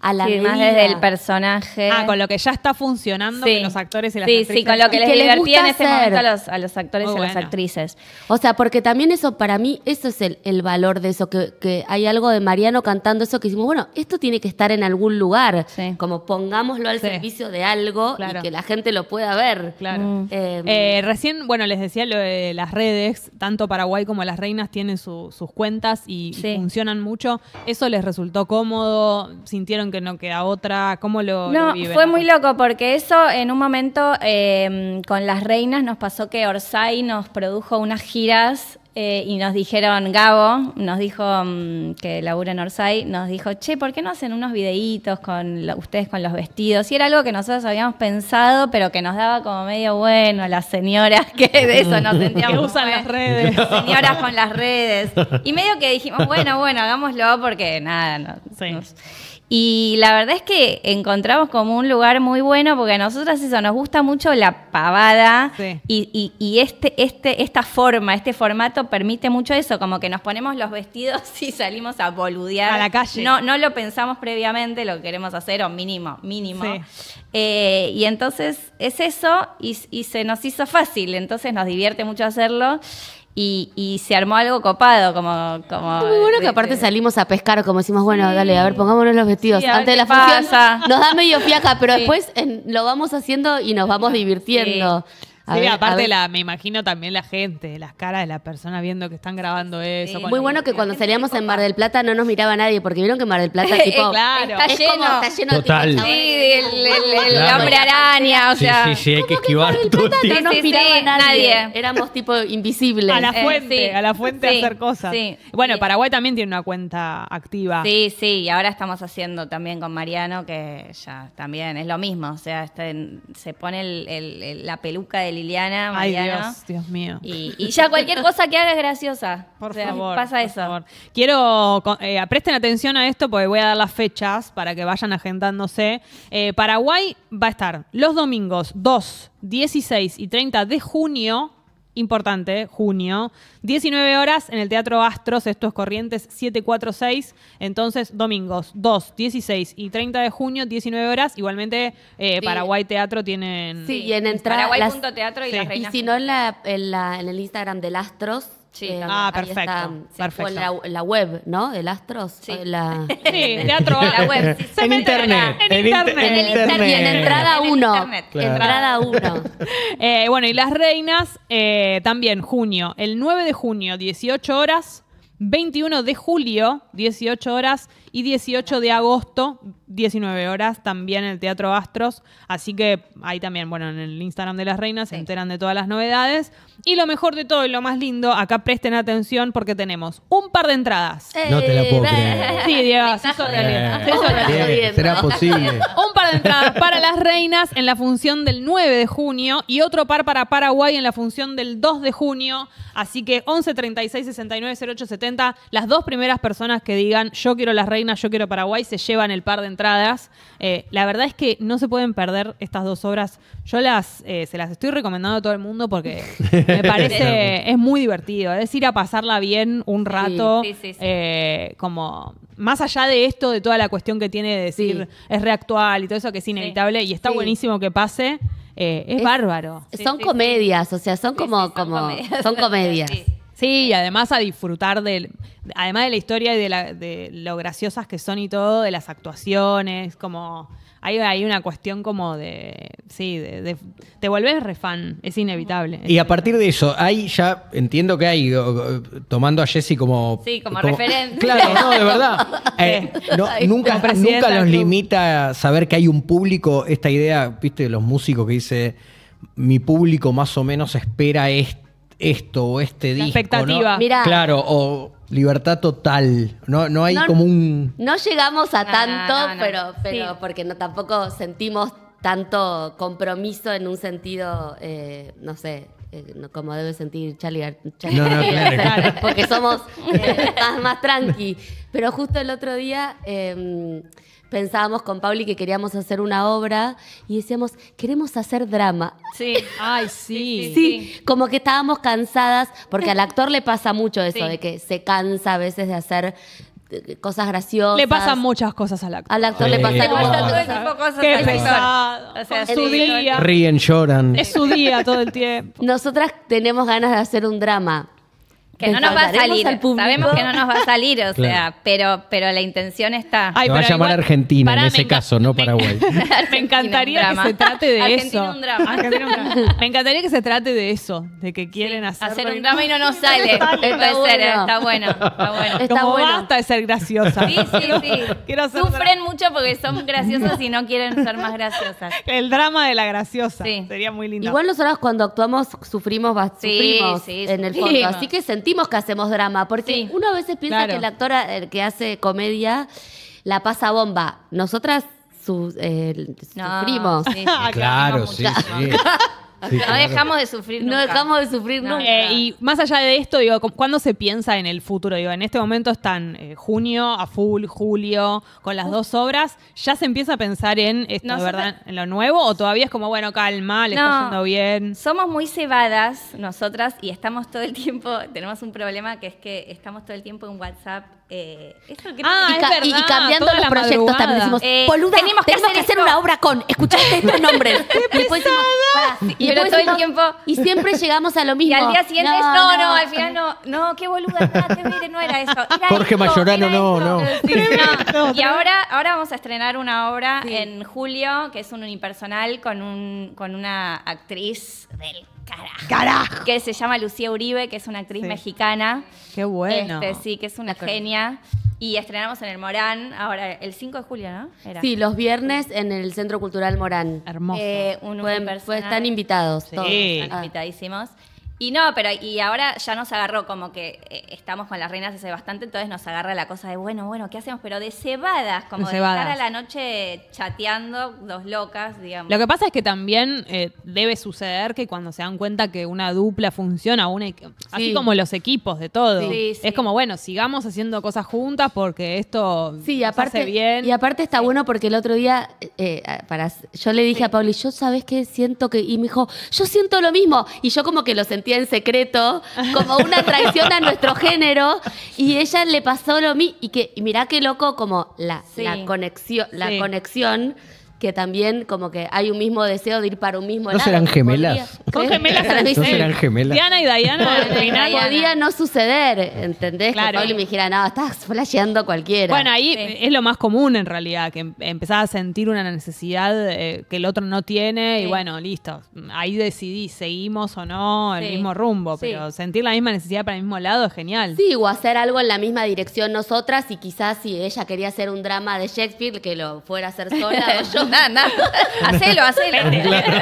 a la sí, desde el personaje. Ah, con lo que ya está funcionando con los actores y las actrices. Sí, sí, con lo que les, divertía ese momento a los, actores y las actrices. O sea, porque también eso, para mí, eso es el, valor de eso, que, hay algo de Mariano cantando eso que hicimos bueno, esto tiene que estar en algún lugar. Como pongámoslo al servicio de algo y que la gente lo pueda ver. Claro. Mm. Em, eh, recién, bueno, les decía lo de las redes, tanto Paraguay como las reinas tienen sus cuentas y, y funcionan mucho. Eso les resultó cómodo, sintieron que no queda otra? ¿Cómo lo.? No, fue muy loco porque eso en un momento em, con las reinas nos pasó que Orsay nos produjo unas giras eh, y nos dijeron, Gabo, nos dijo mm, que labura en Orsay, nos dijo, che, ¿por qué no hacen unos videitos con ustedes con los vestidos? Y era algo que nosotros habíamos pensado, pero que nos daba como medio bueno las señoras que de eso no *laughs* sentíamos. que usan las redes. *laughs* Señoras con las redes. Y medio que dijimos, bueno, bueno, hagámoslo porque nada, no, y la verdad es que encontramos como un lugar muy bueno porque a nosotras eso nos gusta mucho la pavada y, este, este, esta forma, este formato permite mucho eso, como que nos ponemos los vestidos *laughs* y salimos a boludear. A la calle. No, no lo pensamos previamente lo que queremos hacer, o mínimo, mínimo. Eh, y entonces es eso y, y se nos hizo fácil, entonces nos divierte mucho hacerlo. Y, se armó algo copado, como... como Muy bueno que este, aparte salimos a pescar, como decimos, bueno, dale, a ver, pongámonos los vestidos. Antes de la función nos da medio fiaca, pero *laughs* después lo vamos haciendo y nos vamos divirtiendo sí, aparte, la, me imagino también la gente, las caras de las personas viendo que están grabando eso. Muy bueno que cuando salíamos en Mar del Plata no nos miraba nadie, porque vieron que Mar del Plata *laughs* eh, tipo, está, lleno. está lleno. Total. sí, el, hombre araña, o sea. Sí, sí, hay que esquivar todo No nos miraba nadie. Éramos tipo invisibles. A la eh, fuente, a la fuente a hacer cosas. Bueno, Paraguay también tiene una cuenta activa. Sí, sí, y ahora estamos haciendo también con Mariano, que ya también es lo mismo, o sea, se pone la peluca de Liliana, Mariano. Dios, mío. Y, ya cualquier cosa que haga graciosa. Por favor. Pasa eso. Quiero, eh, presten atención a esto porque voy a dar las fechas para que vayan agendándose. Eh, Paraguay va a estar los domingos 2, 16 y 30 de junio importante, junio, 19 horas en el Teatro Astros, esto es Corrientes 746, entonces domingos 2, 16 y 30 de junio, 19 horas, igualmente eh, Paraguay Teatro tienen... Sí, y en Paraguay.teatro y si no, la, en el Instagram del Astros eh, ah, perfecto. perfecto. La, web, ¿no? El Astros. Sí, la, sí, teatro. *laughs* la web. en, internet, en, internet, en, en entrada 1. Entrada 1. bueno, y las reinas eh, también, junio. El 9 de junio, 18 horas. 21 de julio, 18 horas y 18 de agosto, 19 horas, también en el Teatro Astros. Así que ahí también, bueno, en el Instagram de las reinas se enteran de todas las novedades. Y lo mejor de todo y lo más lindo, acá presten atención porque tenemos un par de entradas. Eh, no te la puedo creer. Sí, Diego, Será posible. *laughs* un par de entradas para las reinas en la función del 9 de junio y otro par para Paraguay en la función del 2 de junio. Así que 11 36 69 08 las dos primeras personas que digan yo quiero las reinas yo Quiero Paraguay, se llevan el par de entradas. Eh, la verdad es que no se pueden perder estas dos obras. Yo las eh, se las estoy recomendando a todo el mundo porque me *laughs* parece es muy divertido. Es ir a pasarla bien un rato, eh, como más allá de esto, de toda la cuestión que tiene de decir es reactual y todo eso que es inevitable y está buenísimo que pase. Es, bárbaro. Son comedias, o sea, son como, como son comedias. *laughs* Sí, y además a disfrutar del. Además de la historia y de, lo graciosas que son y todo, de las actuaciones, como. Hay, una cuestión como de. Sí, de, te volvés refán, es inevitable. y a partir de eso, ahí ya entiendo que hay, tomando a Jesse como. Sí, como, referente. Claro, no, de verdad. *laughs* Eh, nunca, nunca nos limita saber que hay un público, esta idea, viste, de los músicos que dice mi público más o menos espera esto esto o este disco. expectativa. Claro, o libertad total. No, no hay como un. No llegamos a tanto, pero, pero porque no tampoco sentimos tanto compromiso en un sentido, eh, no sé, eh, como debe sentir Charlie. *laughs* porque somos eh, más, más tranqui. Pero justo el otro día em, pensábamos con Pauli que queríamos hacer una obra y decíamos, queremos hacer drama. Sí. *laughs* Ay, sí. Sí, como que estábamos cansadas, porque al actor le pasa mucho eso, de que se cansa a veces de hacer cosas graciosas. Le pasan muchas cosas al actor. Al actor le pasan todo de cosas. Qué pesado. O sea, es su día. Ríen, lloran. Es su día todo el tiempo. Nosotras tenemos ganas de hacer un drama. Que no nos va a salir. Sabemos que no nos va a salir, o *laughs* sea, pero, pero la intención está. Ay, va a llamar Argentina en ese caso, no Paraguay. me *laughs* encantaría que se trate de eso. Argentina un drama. me encantaría que se trate de eso, *laughs* de que quieren hacer hacer un drama y no nos sale. está, bueno. está bueno, está bueno. Está bueno. basta de ser graciosa. Sí, sí, sí. Sufren mucho porque son graciosas y no quieren ser más graciosas. El drama de la graciosa. Sí. Sería muy lindo. Igual nosotros cuando actuamos sufrimos, bastante sí, en el fondo. Así que sentimos que hacemos drama, porque uno a veces piensa que el actor eh, que hace comedia la pasa bomba. Nosotras su, eh, sufrimos. claro, sí, sí. *laughs* no dejamos de sufrir. Nunca. No dejamos de sufrir nunca. Eh, y más allá de esto, digo, ¿cuándo se piensa en el futuro? Digo, en este momento están eh, junio a full, julio, con las dos obras. ¿Ya se empieza a pensar en esto, verdad, en lo nuevo? ¿O todavía es como, bueno, calma, le está yendo bien? Somos muy cebadas nosotras y estamos todo el tiempo, tenemos un problema que es que estamos todo el tiempo en WhatsApp eh, ah, es verdad, y, cambiando los proyectos también decimos, eh, tenemos que, hacer, hacer, una obra con, escuchaste estos *laughs* nombres. y después todo el tiempo. Y siempre llegamos a lo mismo. Y al día siguiente no, no, al final no, no, qué boluda, no, no era eso. *laughs* Jorge Mayorano, no, no. *laughs* Y ahora, ahora vamos a estrenar una obra en julio, que es un unipersonal con, un, con una actriz del Carajo. Que se llama Lucía Uribe, que es una actriz mexicana. Qué bueno. Este, sí, que es una genia y estrenamos en el Morán, ahora el 5 de julio, ¿no? Sí, los viernes en el Centro Cultural Morán. Hermoso. Eh, Pueden, están invitados. Todos, están invitadísimos. Y no, pero y ahora ya nos agarró como que eh, estamos con las reinas hace bastante, entonces nos agarra la cosa de, bueno, bueno, ¿qué hacemos? Pero de cebadas, como de, estar a la noche chateando, dos locas, digamos. Lo que pasa es que también eh, debe suceder que cuando se dan cuenta que una dupla funciona, una, así como los equipos de todo, es como, bueno, sigamos haciendo cosas juntas porque esto sí, aparte, hace bien. Y aparte está bueno porque el otro día, eh, para, yo le dije a Pauli, yo sabes qué siento que, y me dijo, yo siento lo mismo, y yo como que lo sentí en secreto, como una traición a nuestro género, y ella le pasó lo mío y que y mirá qué loco como la, la conexión, la conexión que también como que hay un mismo deseo de ir para un mismo no Serán gemelas. gemelas. *laughs* no serán gemelas. Diana y Diana. Podía no suceder, ¿entendés? Claro. Que me dijera, no, estás flasheando cualquiera. Bueno, ahí es lo más común en realidad, que em-, empezás a sentir una necesidad eh, que el otro no tiene y bueno, listo. Ahí decidí, seguimos o no el mismo rumbo, pero sentir la misma necesidad para el mismo lado es genial. Sí, o hacer algo en la misma dirección nosotras y quizás si ella quería hacer un drama de Shakespeare, que lo fuera a hacer sola *laughs* o yo nada, nada. *laughs* *laughs* Hacelo, hacelo. Claro.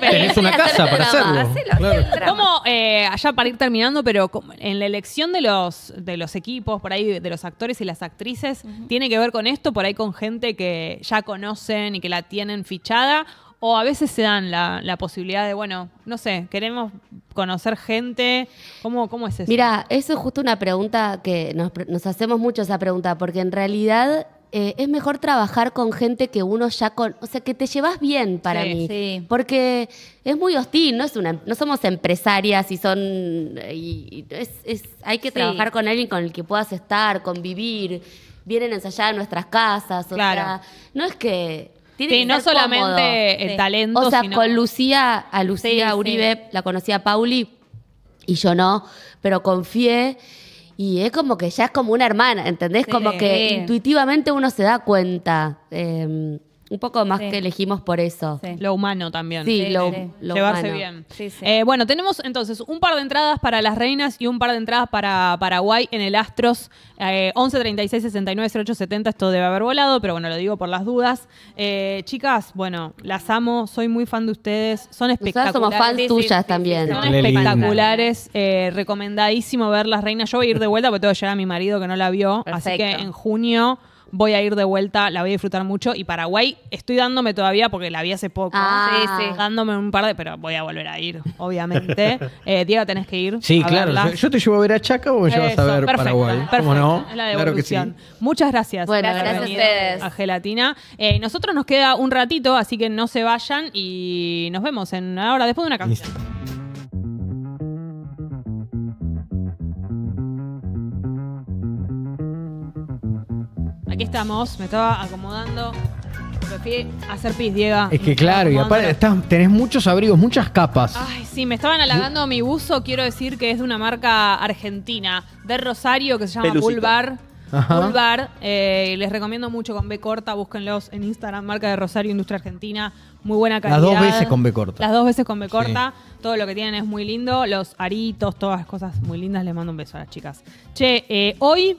Tenés una casa para hacerlo. Hacelo, ¿Cómo, eh, allá para ir terminando, pero en la elección de los, de los equipos, por ahí, de los actores y las actrices, ¿tiene que ver con esto? Por ahí con gente que ya conocen y que la tienen fichada. O a veces se dan la, la posibilidad de, bueno, no sé, queremos conocer gente. ¿Cómo, cómo es eso? Mira, eso es justo una pregunta que nos, nos hacemos mucho esa pregunta, porque en realidad eh, es mejor trabajar con gente que uno ya con, o sea, que te llevas bien para mí, porque es muy hostil, no es una, no somos empresarias y son, eh, y, hay que trabajar con alguien con el que puedas estar, convivir, vienen a ensayar a nuestras casas, o sea, no es que tiene sí, que no solamente el talento. O sea, con Lucía, a Lucía Uribe, la conocía Pauli y yo no, pero confié y es como que ya es como una hermana, ¿entendés? Como que intuitivamente uno se da cuenta. Em, un poco más que elegimos por eso. Lo humano también. Sí, lo, lo, Llevarse bien. Eh, bueno, tenemos entonces un par de entradas para las reinas y un par de entradas para Paraguay en el Astros. Eh, 11 36 69 Esto debe haber volado, pero bueno, lo digo por las dudas. Eh, chicas, bueno, las amo. Soy muy fan de ustedes. Son espectaculares. Nosotras somos fans tuyas también. Son espectaculares. Eh, recomendadísimo ver las reinas. Yo voy a ir de vuelta porque tengo que llegar a mi marido que no la vio. Así que en junio voy a ir de vuelta, la voy a disfrutar mucho. Y Paraguay, estoy dándome todavía porque la vi hace poco. Ah. Sí, sí. Dándome un par de, pero voy a volver a ir, obviamente. *laughs* eh, Diego, tenés que ir. Sí, claro. Yo te llevo a ver a Chaca o me llevas a ver Paraguay. Perfecto. no? claro la sí. Muchas gracias. gracias a ustedes. A Gelatina. Eh, nosotros nos queda un ratito, así que no se vayan y nos vemos en hora, después de una canción. Aquí estamos, me estaba acomodando. a hacer pis, Diego. Es que claro, y aparte tenés muchos abrigos, muchas capas. Ay, sí, me estaban halagando mi buzo. Quiero decir que es de una marca argentina, de Rosario, que se llama Bulbar Bulbar, eh, les recomiendo mucho con B corta. Búsquenlos en Instagram, marca de Rosario Industria Argentina. Muy buena calidad. Las dos veces con B corta. Las dos veces con B corta. Todo lo que tienen es muy lindo. Los aritos, todas las cosas muy lindas. Les mando un beso a las chicas. Che, eh, hoy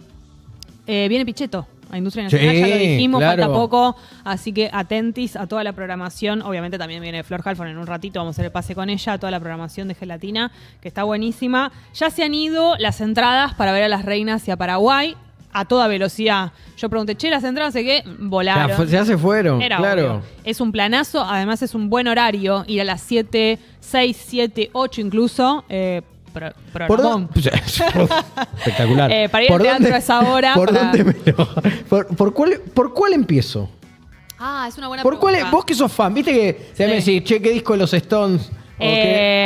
eh, viene Pichetto a Industria Nacional, ya lo dijimos, falta poco. Así que atentis a toda la programación. Obviamente también viene Flor Halford en un ratito, vamos a hacer el pase con ella, a toda la programación de Gelatina, que está buenísima. Ya se han ido las entradas para ver a las reinas y a Paraguay a toda velocidad. Yo pregunté, che, las entradas, se qué, volaron. Ya, se fueron, claro. Es un planazo, además es un buen horario, ir a las 7, 6, 7, 8 incluso, eh, *laughs* Pues, oh, espectacular. Eh, para ir ¿Por al teatro dónde, a esa hora. ¿Por dónde *laughs* por, cuál, ¿Por cuál empiezo? Ah, es una buena ¿Por pregunta. Cuál, vos que sos fan, viste que se me decís, che, ¿qué disco de los Stones? Eh,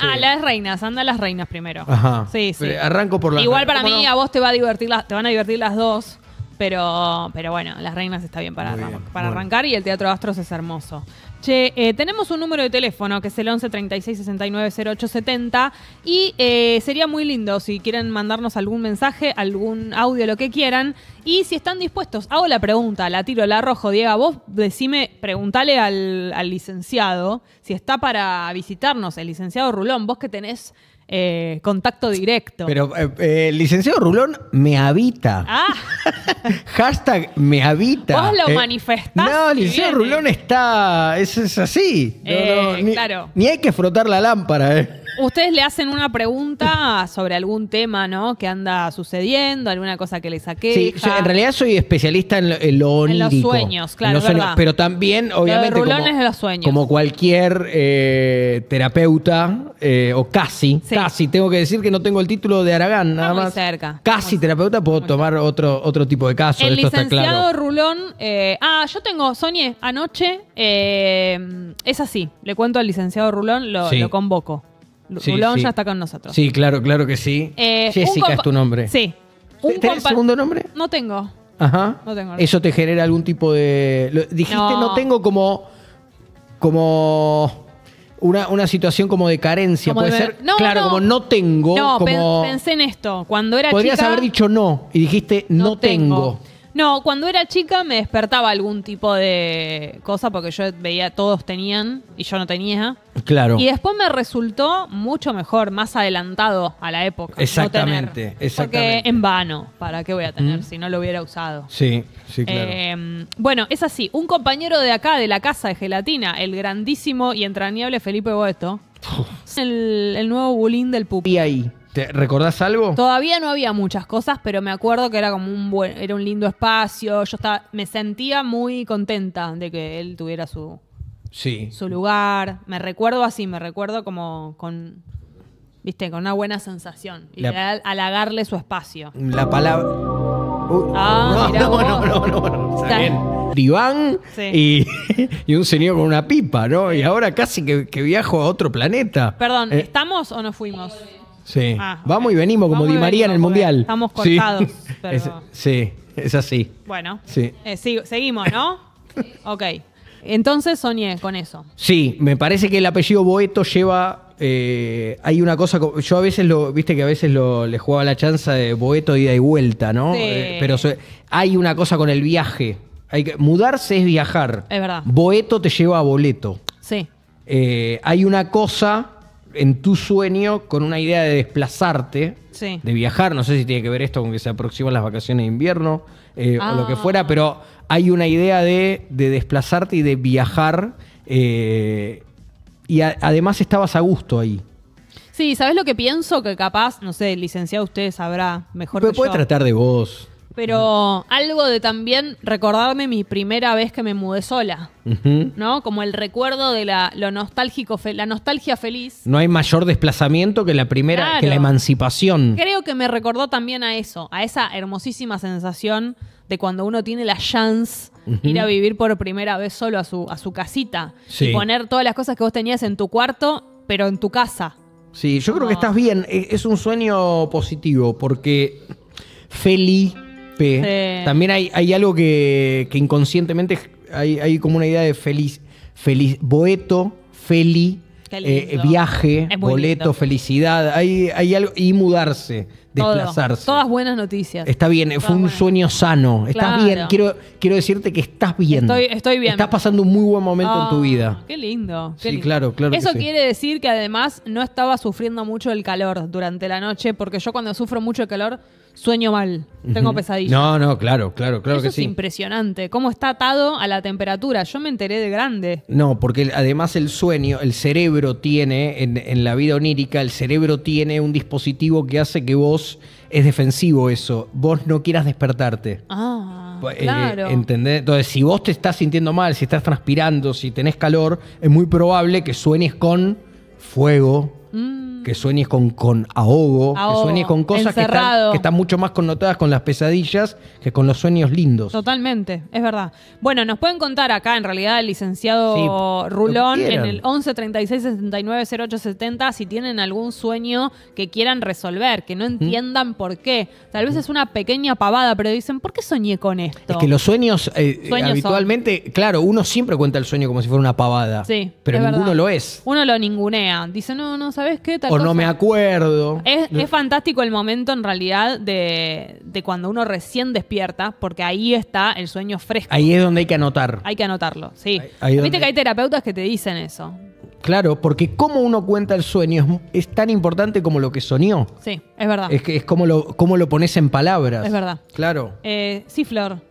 Ah, las reinas, anda las reinas primero. Ajá. Sí, sí. Eh, arranco por las Igual para mí, a vos te va a divertir te van a divertir las dos. Pero, pero bueno, las reinas está bien para, para arrancar y el Teatro Astros es hermoso. Che, eh, tenemos un número de teléfono que es el 11 36 69 0870 y eh, sería muy lindo si quieren mandarnos algún mensaje, algún audio, lo que quieran. Y si están dispuestos, hago la pregunta, la tiro, la arrojo. Diego, vos decime, preguntale al, al licenciado si está para visitarnos, el licenciado Rulón, vos que tenés eh, contacto directo. Pero, eh, eh, el licenciado Rulón, me habita. Ah. *laughs* Hashtag me habita. Vos lo manifestás. No, licenciado Rulón está. Es, es así. claro. ni hay que frotar la lámpara, ¿eh? ustedes le hacen una pregunta sobre algún tema, ¿no? Que anda sucediendo, alguna cosa que le saque. Sí, en realidad soy especialista en lo, los sueños, claro. pero también, obviamente. como, Como cualquier eh, terapeuta, eh, o casi, casi, tengo que decir que no tengo el título de Aragán, nada más. cerca. Casi terapeuta, puedo tomar otro, otro tipo de caso. El licenciado está Rulón. Eh, ah, yo tengo, Sonia, anoche. es así, le cuento al licenciado Rulón, lo convoco. Sí, ya está con nosotros. Sí, claro, claro que sí. Eh, Jessica es tu nombre. Sí. Un ¿Tenés segundo nombre? No tengo. Ajá. No tengo. ¿Eso te genera algún tipo de. dijiste, no. tengo como. Como. Una, situación como de carencia, puede ser. No, claro, como no tengo. No, pensé en esto. Cuando era Podrías haber dicho no y dijiste no, tengo. tengo. No, cuando era chica me despertaba algún tipo de cosa porque yo veía todos tenían y yo no tenía. Claro. Y después me resultó mucho mejor, más adelantado a la época. Exactamente, exactamente. Porque en vano, ¿para qué voy a tener si no lo hubiera usado? Sí, sí, claro. Em, bueno, es así. Un compañero de acá, de la casa de gelatina, el grandísimo y entrañable Felipe Boeto, el, el, nuevo bulín del pupi ahí. ¿Te recordás algo? Todavía no había muchas cosas, pero me acuerdo que era como un buen, era un lindo espacio. Yo estaba, me sentía muy contenta de que él tuviera su, sí. su lugar. Me recuerdo así, me recuerdo como con, viste, con una buena sensación. Y su espacio. La palabra. Uh, ah, no, no, no, no, bien diván *laughs* y, un señor con una pipa, ¿no? Y ahora casi que, viajo a otro planeta. Perdón, eh, ¿estamos o no fuimos? Sí. Ah, vamos y venimos como Di María en el Mundial. Estamos cortados. Sí, *laughs* pero... es, sí, es así. Bueno, sí. Eh, seguimos, ¿no? *laughs* ok. Entonces soñé con eso. Sí, me parece que el apellido Boeto lleva. Eh, hay una cosa, yo a veces lo, viste que a veces lo, le jugaba la chanza de Boeto ida y vuelta, ¿no? Eh, pero hay una cosa con el viaje. Hay que, mudarse es viajar. Es verdad. Boeto te lleva a boleto. Sí. hay una cosa en tu sueño con una idea de desplazarte, de viajar. No sé si tiene que ver esto con que se aproximan las vacaciones de invierno eh, o lo que ah. fuera, pero hay una idea de, desplazarte y de viajar. Eh, y además estabas a gusto ahí. Sí, ¿sabes lo que pienso? Que capaz, no sé, licenciado, usted sabrá mejor pero puede tratar de vos. Pero algo de también recordarme mi primera vez que me mudé sola, ¿no? Como el recuerdo de la, lo nostálgico, la nostalgia feliz. No hay mayor desplazamiento que la primera, que la emancipación. Creo que me recordó también a eso, a esa hermosísima sensación de cuando uno tiene la chance ir a vivir por primera vez solo a su, a su casita y poner todas las cosas que vos tenías en tu cuarto, pero en tu casa. Sí, yo creo que ah. estás bien. E, es un sueño positivo porque feliz... También hay, algo que, inconscientemente hay, como una idea de feliz, feliz, boeto, feli, eh, viaje, boleto, felicidad. Hay, hay algo, y mudarse, desplazarse. Todas buenas noticias. Está bien, eh, fue un sueño sano. Estás bien, quiero, quiero decirte que estás bien. Estoy, bien. Estás pasando un muy buen momento en tu ah, vida. Qué lindo. sí, claro, claro. Eso quiere decir que además no estaba sufriendo mucho el calor durante la noche, porque yo cuando sufro mucho el calor sueño mal, tengo pesadillas. No, no, claro, claro, claro Eso que es impresionante, cómo está atado a la temperatura. Yo me enteré de grande. No, porque además el sueño, el cerebro tiene, en, la vida onírica, el cerebro tiene un dispositivo que hace que vos, es defensivo eso, vos no quieras despertarte. Ah, eh, claro. Entonces, si vos te estás sintiendo mal, si estás transpirando, si tenés calor, es muy probable que sueñes con fuego. Mm que sueñes con, con ahogo, que sueñes con cosas que están, que están, mucho más connotadas con las pesadillas que con los sueños lindos. Totalmente, es verdad. Bueno, nos pueden contar acá, en realidad, el licenciado Rulón, en el 11 36 69 08 70, si tienen algún sueño que quieran resolver, que no entiendan por qué. Tal vez es una pequeña pavada, pero dicen, ¿por qué soñé con esto? Es que los sueños, eh, eh, habitualmente, claro, uno siempre cuenta el sueño como si fuera una pavada. Sí. Pero ninguno lo es. Uno lo ningunea. Dice, no, no, ¿sabes qué? Tal o no me acuerdo. Es, fantástico el momento en realidad de, cuando uno recién despierta, porque ahí está el sueño fresco. Ahí es donde hay que anotar. Hay que anotarlo, sí. Viste que hay terapeutas que te dicen eso. Claro, porque cómo uno cuenta el sueño es, tan importante como lo que soñó. Sí, es verdad. Es, que, es como, lo, como lo pones en palabras. Es verdad. Claro. Eh, sí, Flor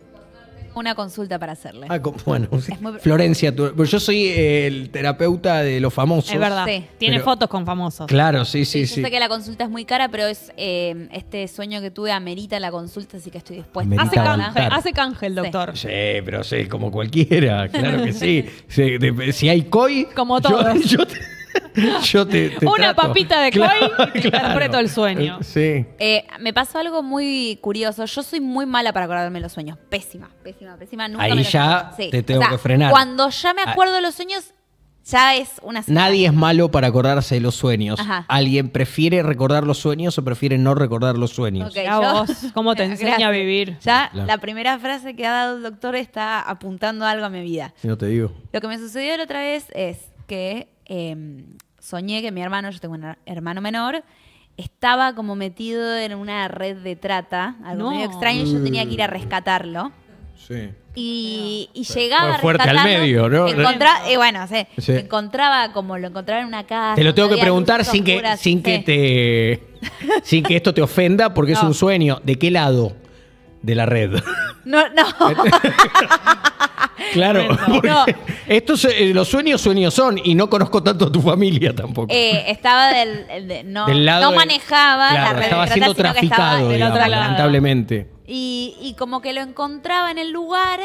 una consulta para hacerle. Ah, bueno, Florencia, yo soy el terapeuta de los famosos. Es verdad. Tiene fotos con famosos. Claro, sí, sí, sí. sé que la consulta es muy cara, pero es eh, este sueño que tuve amerita la consulta, así que estoy dispuesta. Hace canje, hace el doctor. Sí, pero sí, como cualquiera, claro que sí. *laughs* si hay COI, Como todos. *laughs* yo te- *laughs* yo te, Una papita de claro, interpreto el sueño. Eh, sí. Eh, me pasó algo muy curioso. Yo soy muy mala para acordarme los sueños. Pésima, pésima, pésima. Nunca Ahí ya te tengo que frenar. Cuando ya me ah. acuerdo de los sueños, ya es una... Nadie es malo para acordarse de los sueños. Alguien prefiere recordar los sueños o prefiere no recordar los sueños. ¿Cómo te *laughs* enseña a vivir? Ya la primera frase que ha dado el doctor está apuntando algo a mi vida. No te digo. Lo que me sucedió la otra vez es que Em, soñé que mi hermano, yo tengo un hermano menor, estaba como metido en una red de trata, algo medio extraño, y yo tenía que ir a rescatarlo. Sí. Y, y llegaba fuerte al medio, ¿no? Encontraba, bueno, sí, encontraba como lo encontraba en una casa. Te lo tengo que preguntar sin que, sin que te, sin que esto te ofenda, porque es un sueño. ¿De qué lado de la red? No, no. *laughs* Claro, estos, eh, los sueños, sueños son, y no conozco tanto a tu familia tampoco. Eh, estaba del, no, no, manejaba la Estaba siendo traficado, lamentablemente. Y, como que lo encontraba en el lugar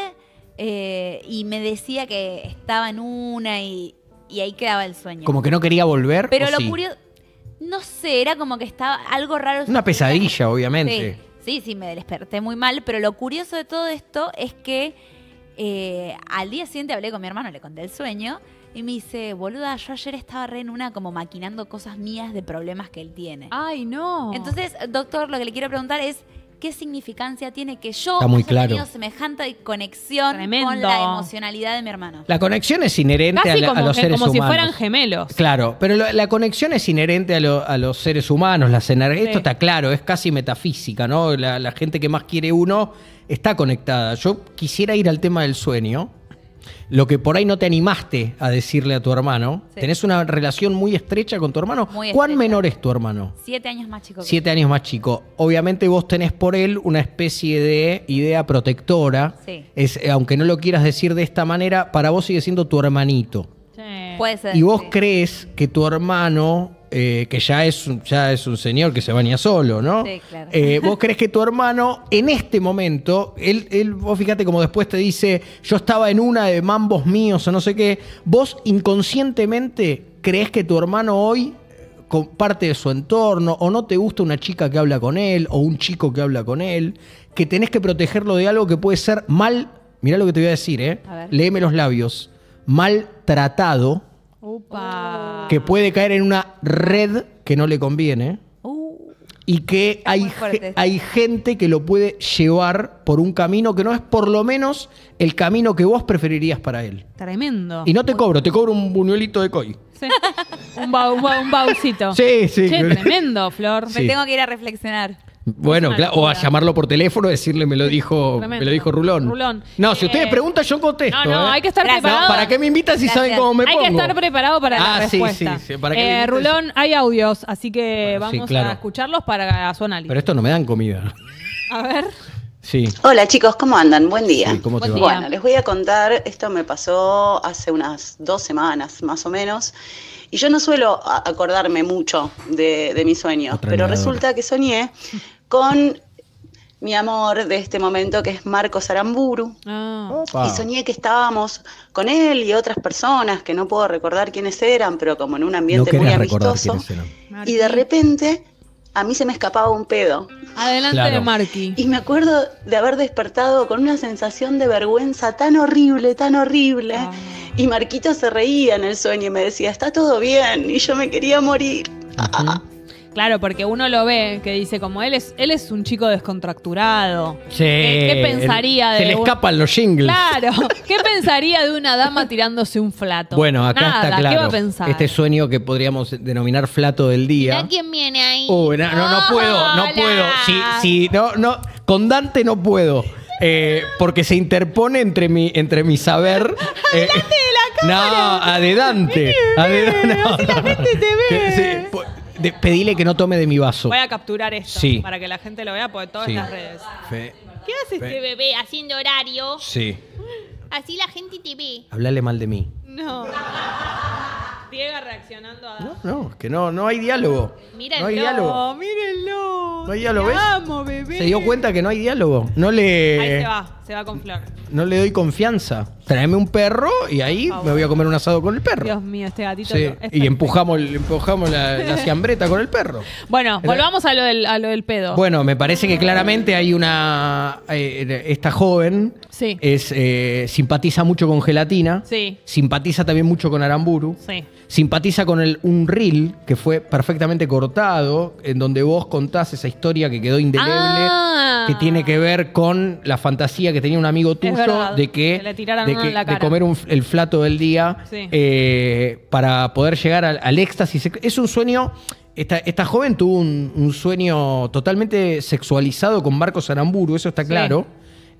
eh, y me decía que estaba en una y, ahí quedaba el sueño. Como que no quería volver. Pero lo curioso, no sé, era como que estaba algo raro. Una pesadilla, obviamente. sí, sí, me desperté muy mal, pero lo curioso de todo esto es que eh, al día siguiente hablé con mi hermano, le conté el sueño. Y me dice, boluda, yo ayer estaba re en una como maquinando cosas mías de problemas que él tiene. Ay, no. Entonces, doctor, lo que le quiero preguntar es, qué significancia tiene que yo Está haya tenido semejante conexión con la emocionalidad de mi hermano. La conexión es inherente a, los seres humanos. Como si fueran gemelos. Claro, pero la conexión es inherente a, los seres humanos, las energías. Esto está claro, es casi metafísica, ¿no? la gente que más quiere uno está conectada. Yo quisiera ir al tema del sueño, lo que por ahí no te animaste a decirle a tu hermano. Tenés una relación muy estrecha con tu hermano. ¿Cuán menor es tu hermano? Siete años más chico. Siete años más chico. Obviamente vos tenés por él una especie de idea protectora. Sí. Es, eh, aunque no lo quieras decir de esta manera, para vos sigue siendo tu hermanito. Sí. Puede ser. Y vos crees que tu hermano eh, que ya es, un, ya es un señor que se baña solo, ¿no? Eh, vos crees que tu hermano, en este momento, él, él, vos fíjate como después te dice, yo estaba en una de mambos míos o no sé qué, vos inconscientemente crees que tu hermano hoy eh, parte de su entorno, o no te gusta una chica que habla con él, o un chico que habla con él, que tenés que protegerlo de algo que puede ser mal, mirá lo que te voy a decir, ¿eh? Léeme los labios, maltratado Oh. que puede caer en una red que no le conviene uh. y que hay, hay gente que lo puede llevar por un camino que no es por lo menos el camino que vos preferirías para él. Tremendo. Y no te cobro, te cobro un buñuelito de coi. un, baucito. *laughs* Sí, sí. tremendo, Flor. Me tengo que ir a reflexionar. Bueno, claro, o a llamarlo por teléfono, decirle, me lo dijo, me lo dijo Rulón. No, si ustedes eh, preguntan, yo contesto. No, no, ¿eh? hay que estar preparado. ¿Para qué me invitan si saben cómo me pongo? Hay que estar preparado para la ah, respuesta. Sí, sí, eh, Rulón, hay audios, así que vamos a escucharlos para su análisis. Pero esto no me dan comida. A ver. Sí. Hola chicos, ¿cómo andan? Buen día. ¿cómo te Bueno, les voy a contar, esto me pasó hace unas dos semanas más o menos, y yo no suelo acordarme mucho de, mis sueños, pero resulta que soñé con mi amor de este momento, que es Marco Saramburu ah. Y soñé que estábamos con él y otras personas que no puedo recordar quiénes eran, pero como en un ambiente muy amistoso. Y de repente a mí se me escapaba un pedo. Adelante de Y me acuerdo de haber despertado con una sensación de vergüenza tan horrible, tan horrible. Ah. Y Marquito se reía en el sueño y me decía, está todo bien. Y yo me quería morir. Claro, porque uno lo ve que dice como él es él es un chico descontracturado. Sí. ¿Qué, pensaría de Se le escapan los jingles. Claro. *laughs* ¿Qué pensaría de una dama tirándose un flato? Bueno, acá está claro. ¿qué va a pensar? Este sueño que podríamos denominar flato del día. ¿A quién viene ahí? Uh, no, no, puedo, no puedo. Sí, no, no, con Dante no puedo. Eh, porque se interpone entre mi, entre mi saber. Adelante *laughs* eh, de la cámara. No, adelante. de no, te ve pedile que no tome de mi vaso. Voy a capturar esto para que la gente lo vea por todas las redes. ¿Qué hace este bebé haciendo horario? sí. Así la gente te ve. Hablale mal de mí. No. Diego reaccionando a No, no, es que no, no hay diálogo. Mírenlo. No hay diálogo. mírenlo. No hay diálogo, Te bebé. Se dio cuenta que no hay diálogo. No le. Ahí se va se va No le doy confianza. Tráeme un perro y ahí ah, me voy a comer un asado con el perro. Dios mío, este gatito. Y *laughs* empujamos, empujamos la, la *laughs* siambreta con el perro. Bueno, volvamos a lo del, pedo. Bueno, me parece que claramente hay una. Eh, esta joven Sí. es, eh, simpatiza mucho con gelatina. Sí. Simpatiza también mucho con Aramburu. Sí. Simpatiza con el, un reel que fue perfectamente cortado, en donde vos contás esa historia que quedó indeleble, ah. que tiene que ver con la fantasía que que tenía un amigo tuyo de que, de, comer el flato del día eh, para poder llegar al, éxtasis. Es un sueño. Esta, esta joven tuvo un, sueño totalmente sexualizado con Marco Saramburu, eso está claro.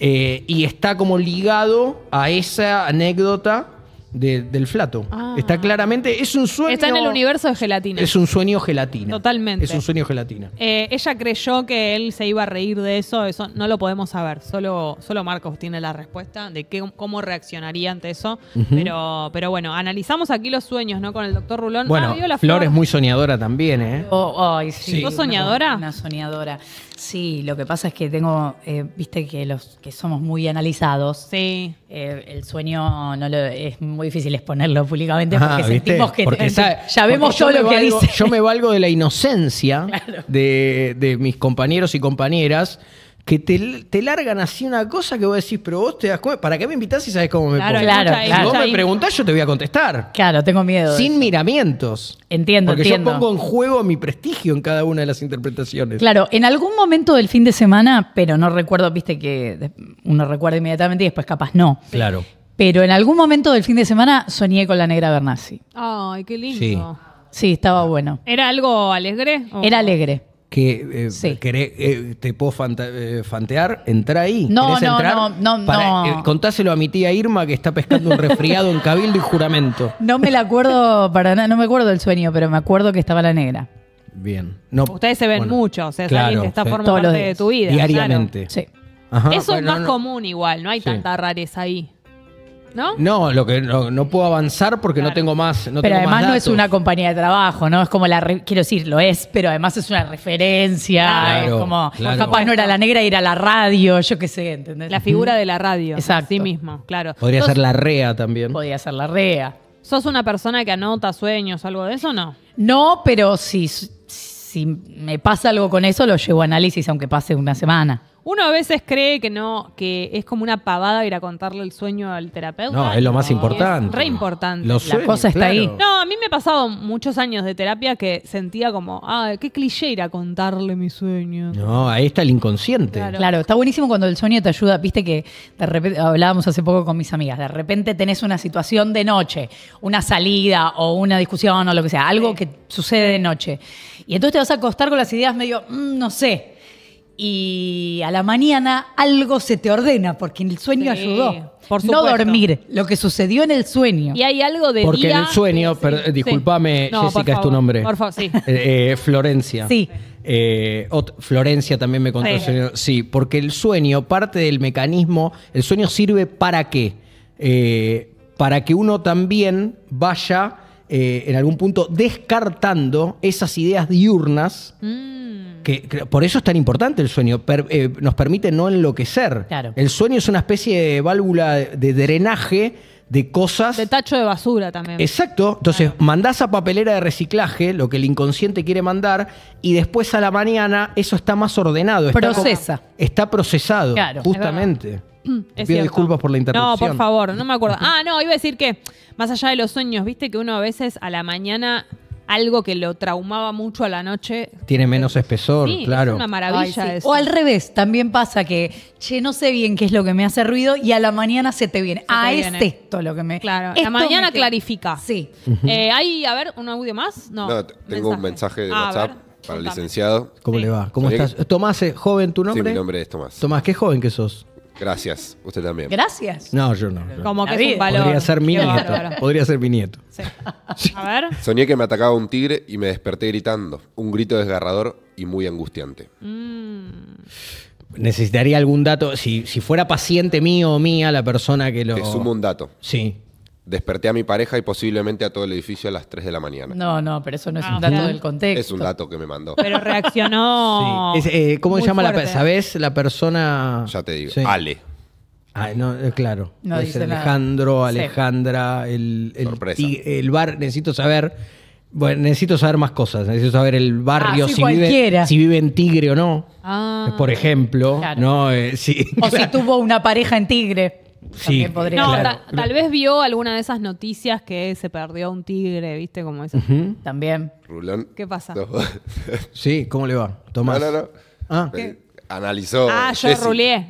Eh, y está como ligado a esa anécdota del flato. Ah. Está claramente, es un sueño. Está en el universo de gelatina. Es un sueño gelatina. Totalmente. Es un sueño gelatina. Eh, ella creyó que él se iba a reír de eso, eso no lo podemos saber. Solo, solo Marcos tiene la respuesta de qué, cómo reaccionaría ante eso. pero, pero bueno, analizamos aquí los sueños, ¿no? Con el doctor Rulón. Bueno, ah, Flor? es muy soñadora también, ¿eh? Oh, sí, soñadora? Una, una soñadora. Sí, lo que pasa es que tengo, eh, viste que los que somos muy analizados. Sí. Eh, el sueño no es muy difícil exponerlo públicamente ah, porque sentimos que ya vemos todo lo que dice. Yo me valgo de la inocencia *laughs* de, de mis compañeros y compañeras que te, te, largan así una cosa que vos decís, pero vos te das cuenta, ¿para qué me invitás si sabes cómo me claro, Claro, si vos me preguntás, yo te voy a contestar. Claro, tengo miedo. Sin miramientos. Entiendo, Porque yo pongo en juego mi prestigio en cada una de las interpretaciones. Claro, en algún momento del fin de semana, pero no recuerdo, viste que uno recuerda inmediatamente y después capaz no. Claro. Pero en algún momento del fin de semana soñé con la negra Bernasi. Ay, qué lindo. Sí, estaba bueno. ¿Era algo alegre? Era alegre que eh, eh, te puedo eh, fantear, entra ahí. No, no, no, no, no, contáselo a mi tía Irma que está pescando un resfriado en cabildo y juramento. No me la acuerdo para nada, no me acuerdo del sueño, pero me acuerdo que estaba la negra. Bien. Ustedes se ven mucho, o sea, claro, alguien que está formando parte de tu vida. Diariamente. Sí. Eso es más común igual, no hay tanta rareza ahí. ¿No? No, lo que no, puedo avanzar porque no tengo más. pero además no es una compañía de trabajo, ¿no? Es como la. quiero decir, lo es, pero además es una referencia. es como. Capaz no era la negra ir a la radio, yo qué sé, ¿entendés? La figura de la radio. Exacto. Sí mismo, claro. Podría ser la REA también. Podría ser la REA. ¿Sos una persona que anota sueños, algo de eso no? No, pero si, si me pasa algo con eso, lo llevo a análisis, aunque pase una semana. Uno a veces cree que no, que es como una pavada ir a contarle el sueño al terapeuta. No, es lo más importante. re importante. la cosa está ahí. No, a mí me ha pasado muchos años de terapia que sentía como, ah, qué cliché ir a contarle mi sueño. No, ahí está el inconsciente. Claro. está buenísimo cuando el sueño te ayuda. Viste que de repente, hablábamos hace poco con mis amigas, de repente tenés una situación de noche, una salida o una discusión o lo que sea, algo que sucede de noche. Y entonces te vas a acostar con las ideas medio, mm, no sé y a la mañana algo se te ordena, porque en el sueño ayudó. Por no dormir, lo que sucedió en el sueño. Y hay algo de Porque en el sueño, disculpame, Jessica, es tu nombre. Por favor, sí. *laughs* Eh, eh, Florencia. Sí. Eh, Florencia también me contó. Sí. porque el sueño, parte del mecanismo, el sueño sirve para qué? para que uno también vaya en algún punto descartando esas ideas diurnas. Mm por eso es tan importante el sueño, eh, nos permite no enloquecer. El sueño es una especie de válvula de, drenaje de cosas. De tacho de basura también. Exacto. Entonces, mandas mandás a papelera de reciclaje lo que el inconsciente quiere mandar y después a la mañana eso está más ordenado. Está Procesa. está, procesado, justamente. Mm, pido disculpas por la interrupción. No, por favor, no me acuerdo. Ah, no, iba a decir que más allá de los sueños, viste que uno a veces a la mañana algo que lo traumaba mucho a la noche. Tiene menos espesor, claro. Es una maravilla eso. O al revés, también pasa que, che, no sé bien qué es lo que me hace ruido y a la mañana se te viene. a ah, esto lo que me. Claro, la mañana clarifica. Sí. Eh, hay, a ver, un audio más. No, tengo un mensaje de ah, WhatsApp. Para el licenciado. ¿Cómo le va? ¿Cómo estás? Tomás, eh, joven, ¿tu nombre? Sí, mi nombre es Tomás. Tomás, qué joven que sos. Gracias, usted también. Gracias. No, yo no. Como que es un Podría ser mi nieto. Podría ser mi nieto. Sí. A ver. *laughs* Soñé que me atacaba un tigre y me desperté gritando. Un grito desgarrador y muy angustiante. Mm. Necesitaría algún dato. Si, si fuera paciente mío o mía, la persona que lo. Te sumo un dato. Sí desperté a mi pareja y posiblemente a todo el edificio a las 3 de la mañana. No, no, pero eso no es un ah. dato del contexto. Es un dato que me mandó. Pero reaccionó. *laughs* Eh, ¿Cómo se llama la la persona? Ya te digo, Ale. Ah, no, eh, claro. es Alejandro, Alejandra, el, el bar, necesito saber. Bueno, necesito saber más cosas. Necesito saber el barrio, ah, si, vive, si, vive, en Tigre o no. Ah. por ejemplo. No, eh, sí, o si *laughs* tuvo una pareja en Tigre. Sí. Podría tal vez vio alguna de esas noticias que se perdió un tigre, ¿viste? Como eso. También. ¿Qué pasa? sí, ¿cómo le va? Tomás. Ah. ¿Qué? analizó. Ah, yo está bien.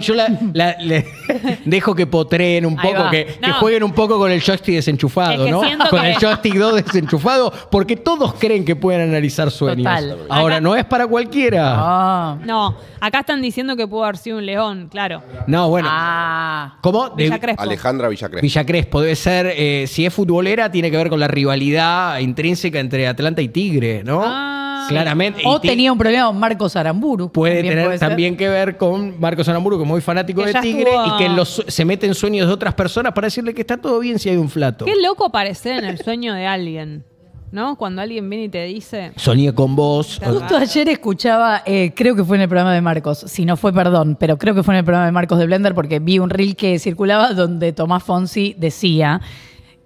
Yo le- *laughs* dejo que potreen un poco, que, jueguen un poco con el joystick desenchufado, ¿no? Con el joystick 2 desenchufado, porque todos creen que pueden analizar sueños. Total. Ahora, no es para cualquiera. Ah. No, acá están diciendo que pudo haber sido un león, claro. No, bueno. Ah. ¿Cómo? Alejandra Villacrespo. Villa puede debe ser, eh, si es futbolera, tiene que ver con la rivalidad intrínseca entre Atlanta y Tigre, ¿no? Ah, Claramente. O tenía un problema con Marcos Aramburu. Puede tener también que ver con Marcos Aramburu, que es muy fanático de Tigre y que se mete en sueños de otras personas para decirle que está todo bien si hay un flato. Qué loco aparecer en el sueño de alguien. ¿No? Cuando alguien viene y te dice. Soñé con vos. Justo ayer escuchaba, eh, creo que fue en el programa de Marcos, si no fue, perdón, pero creo que fue en el programa de Marcos de Blender porque vi un reel que circulaba donde Tomás Fonsi decía.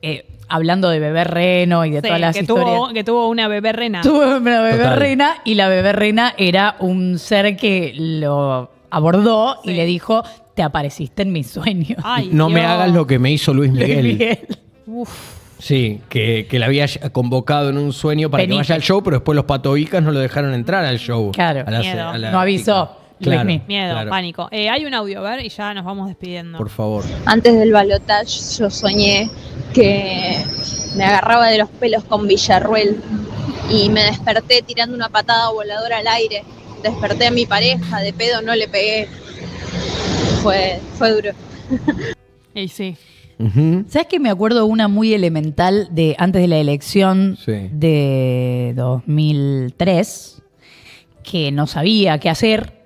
Eh, hablando de bebé reno y de todas las que Tuvo, que tuvo una bebé rena. Tuvo una bebé rena y la bebé rena era un ser que lo abordó y le dijo, te apareciste en mis sueños. no me hagas lo que me hizo Luis Miguel. Sí, que, que, la había convocado en un sueño para que vaya al show, pero después los patoicas no lo dejaron entrar al show. Claro, no avisó. Miedo, pánico. Eh, hay un audio, a ver, y ya nos vamos despidiendo. Por favor. Antes del balotage yo soñé que me agarraba de los pelos con Villarruel y me desperté tirando una patada voladora al aire. Desperté a mi pareja, de pedo no le pegué. Fue, fue duro. *laughs* y sí. ¿Sabes que me acuerdo una muy elemental de antes de la elección de 2003? Que no sabía qué hacer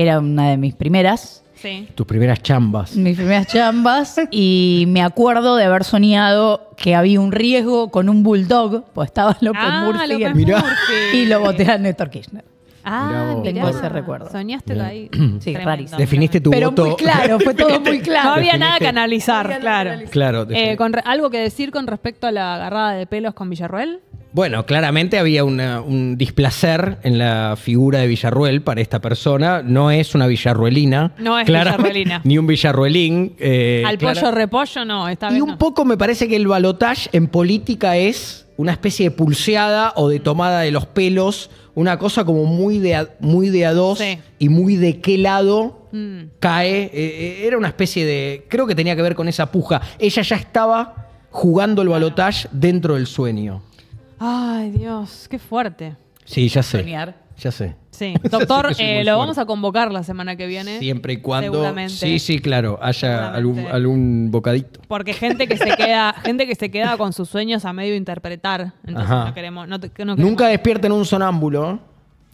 era una de mis primeras. Tus primeras chambas. Mis primeras chambas. y me acuerdo de haber soñado que había un riesgo con un bulldog, pues estaba López ah, Murphy, y lo boté Néstor Kirchner. Ah, ese recuerdo. Soñaste de ahí. *clears throat* Sí, Definiste tu Pero voto. muy claro, fue todo muy claro. No había nada que analizar, claro. Claro. Eh, con ¿Algo que decir con respecto a la agarrada de pelos con Villarruel? Bueno, claramente había un displacer en la figura de Villarruel para esta persona. No es una villarruelina. No es villarruelina. *laughs* Ni un villarruelín. Eh, Al pollo repollo, no, Y un poco me parece que el balotage en política es una especie de pulseada o de tomada de los pelos, una cosa como muy de a, muy de a dos y muy de qué lado mm. cae. Eh, eh, era una especie de. Creo que tenía que ver con esa puja. Ella ya estaba jugando el balotage dentro del sueño. Ay, Dios, qué fuerte. Sí, ya sé. Ya sé. *laughs* Sí, doctor, eh, lo vamos a convocar la semana que viene. Siempre y cuando. Sí, sí, claro, haya algún, bocadito. Porque gente que se queda, *laughs* gente que se queda con sus sueños a medio interpretar. Entonces no queremos, Nunca despierten un sonámbulo.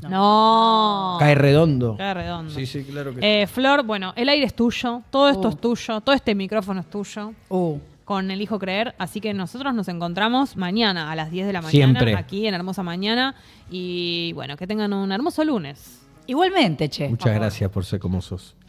No. Cae redondo. Cae redondo. Sí, sí, claro que eh, Flor, bueno, el aire es tuyo, todo esto es uh. tuyo, todo este micrófono es tuyo. Uh con El Hijo Creer. Así que nosotros nos encontramos mañana a las 10 de la mañana aquí en Hermosa Mañana. Y bueno, que tengan un hermoso lunes. Igualmente, che. Muchas gracias por ser como sos.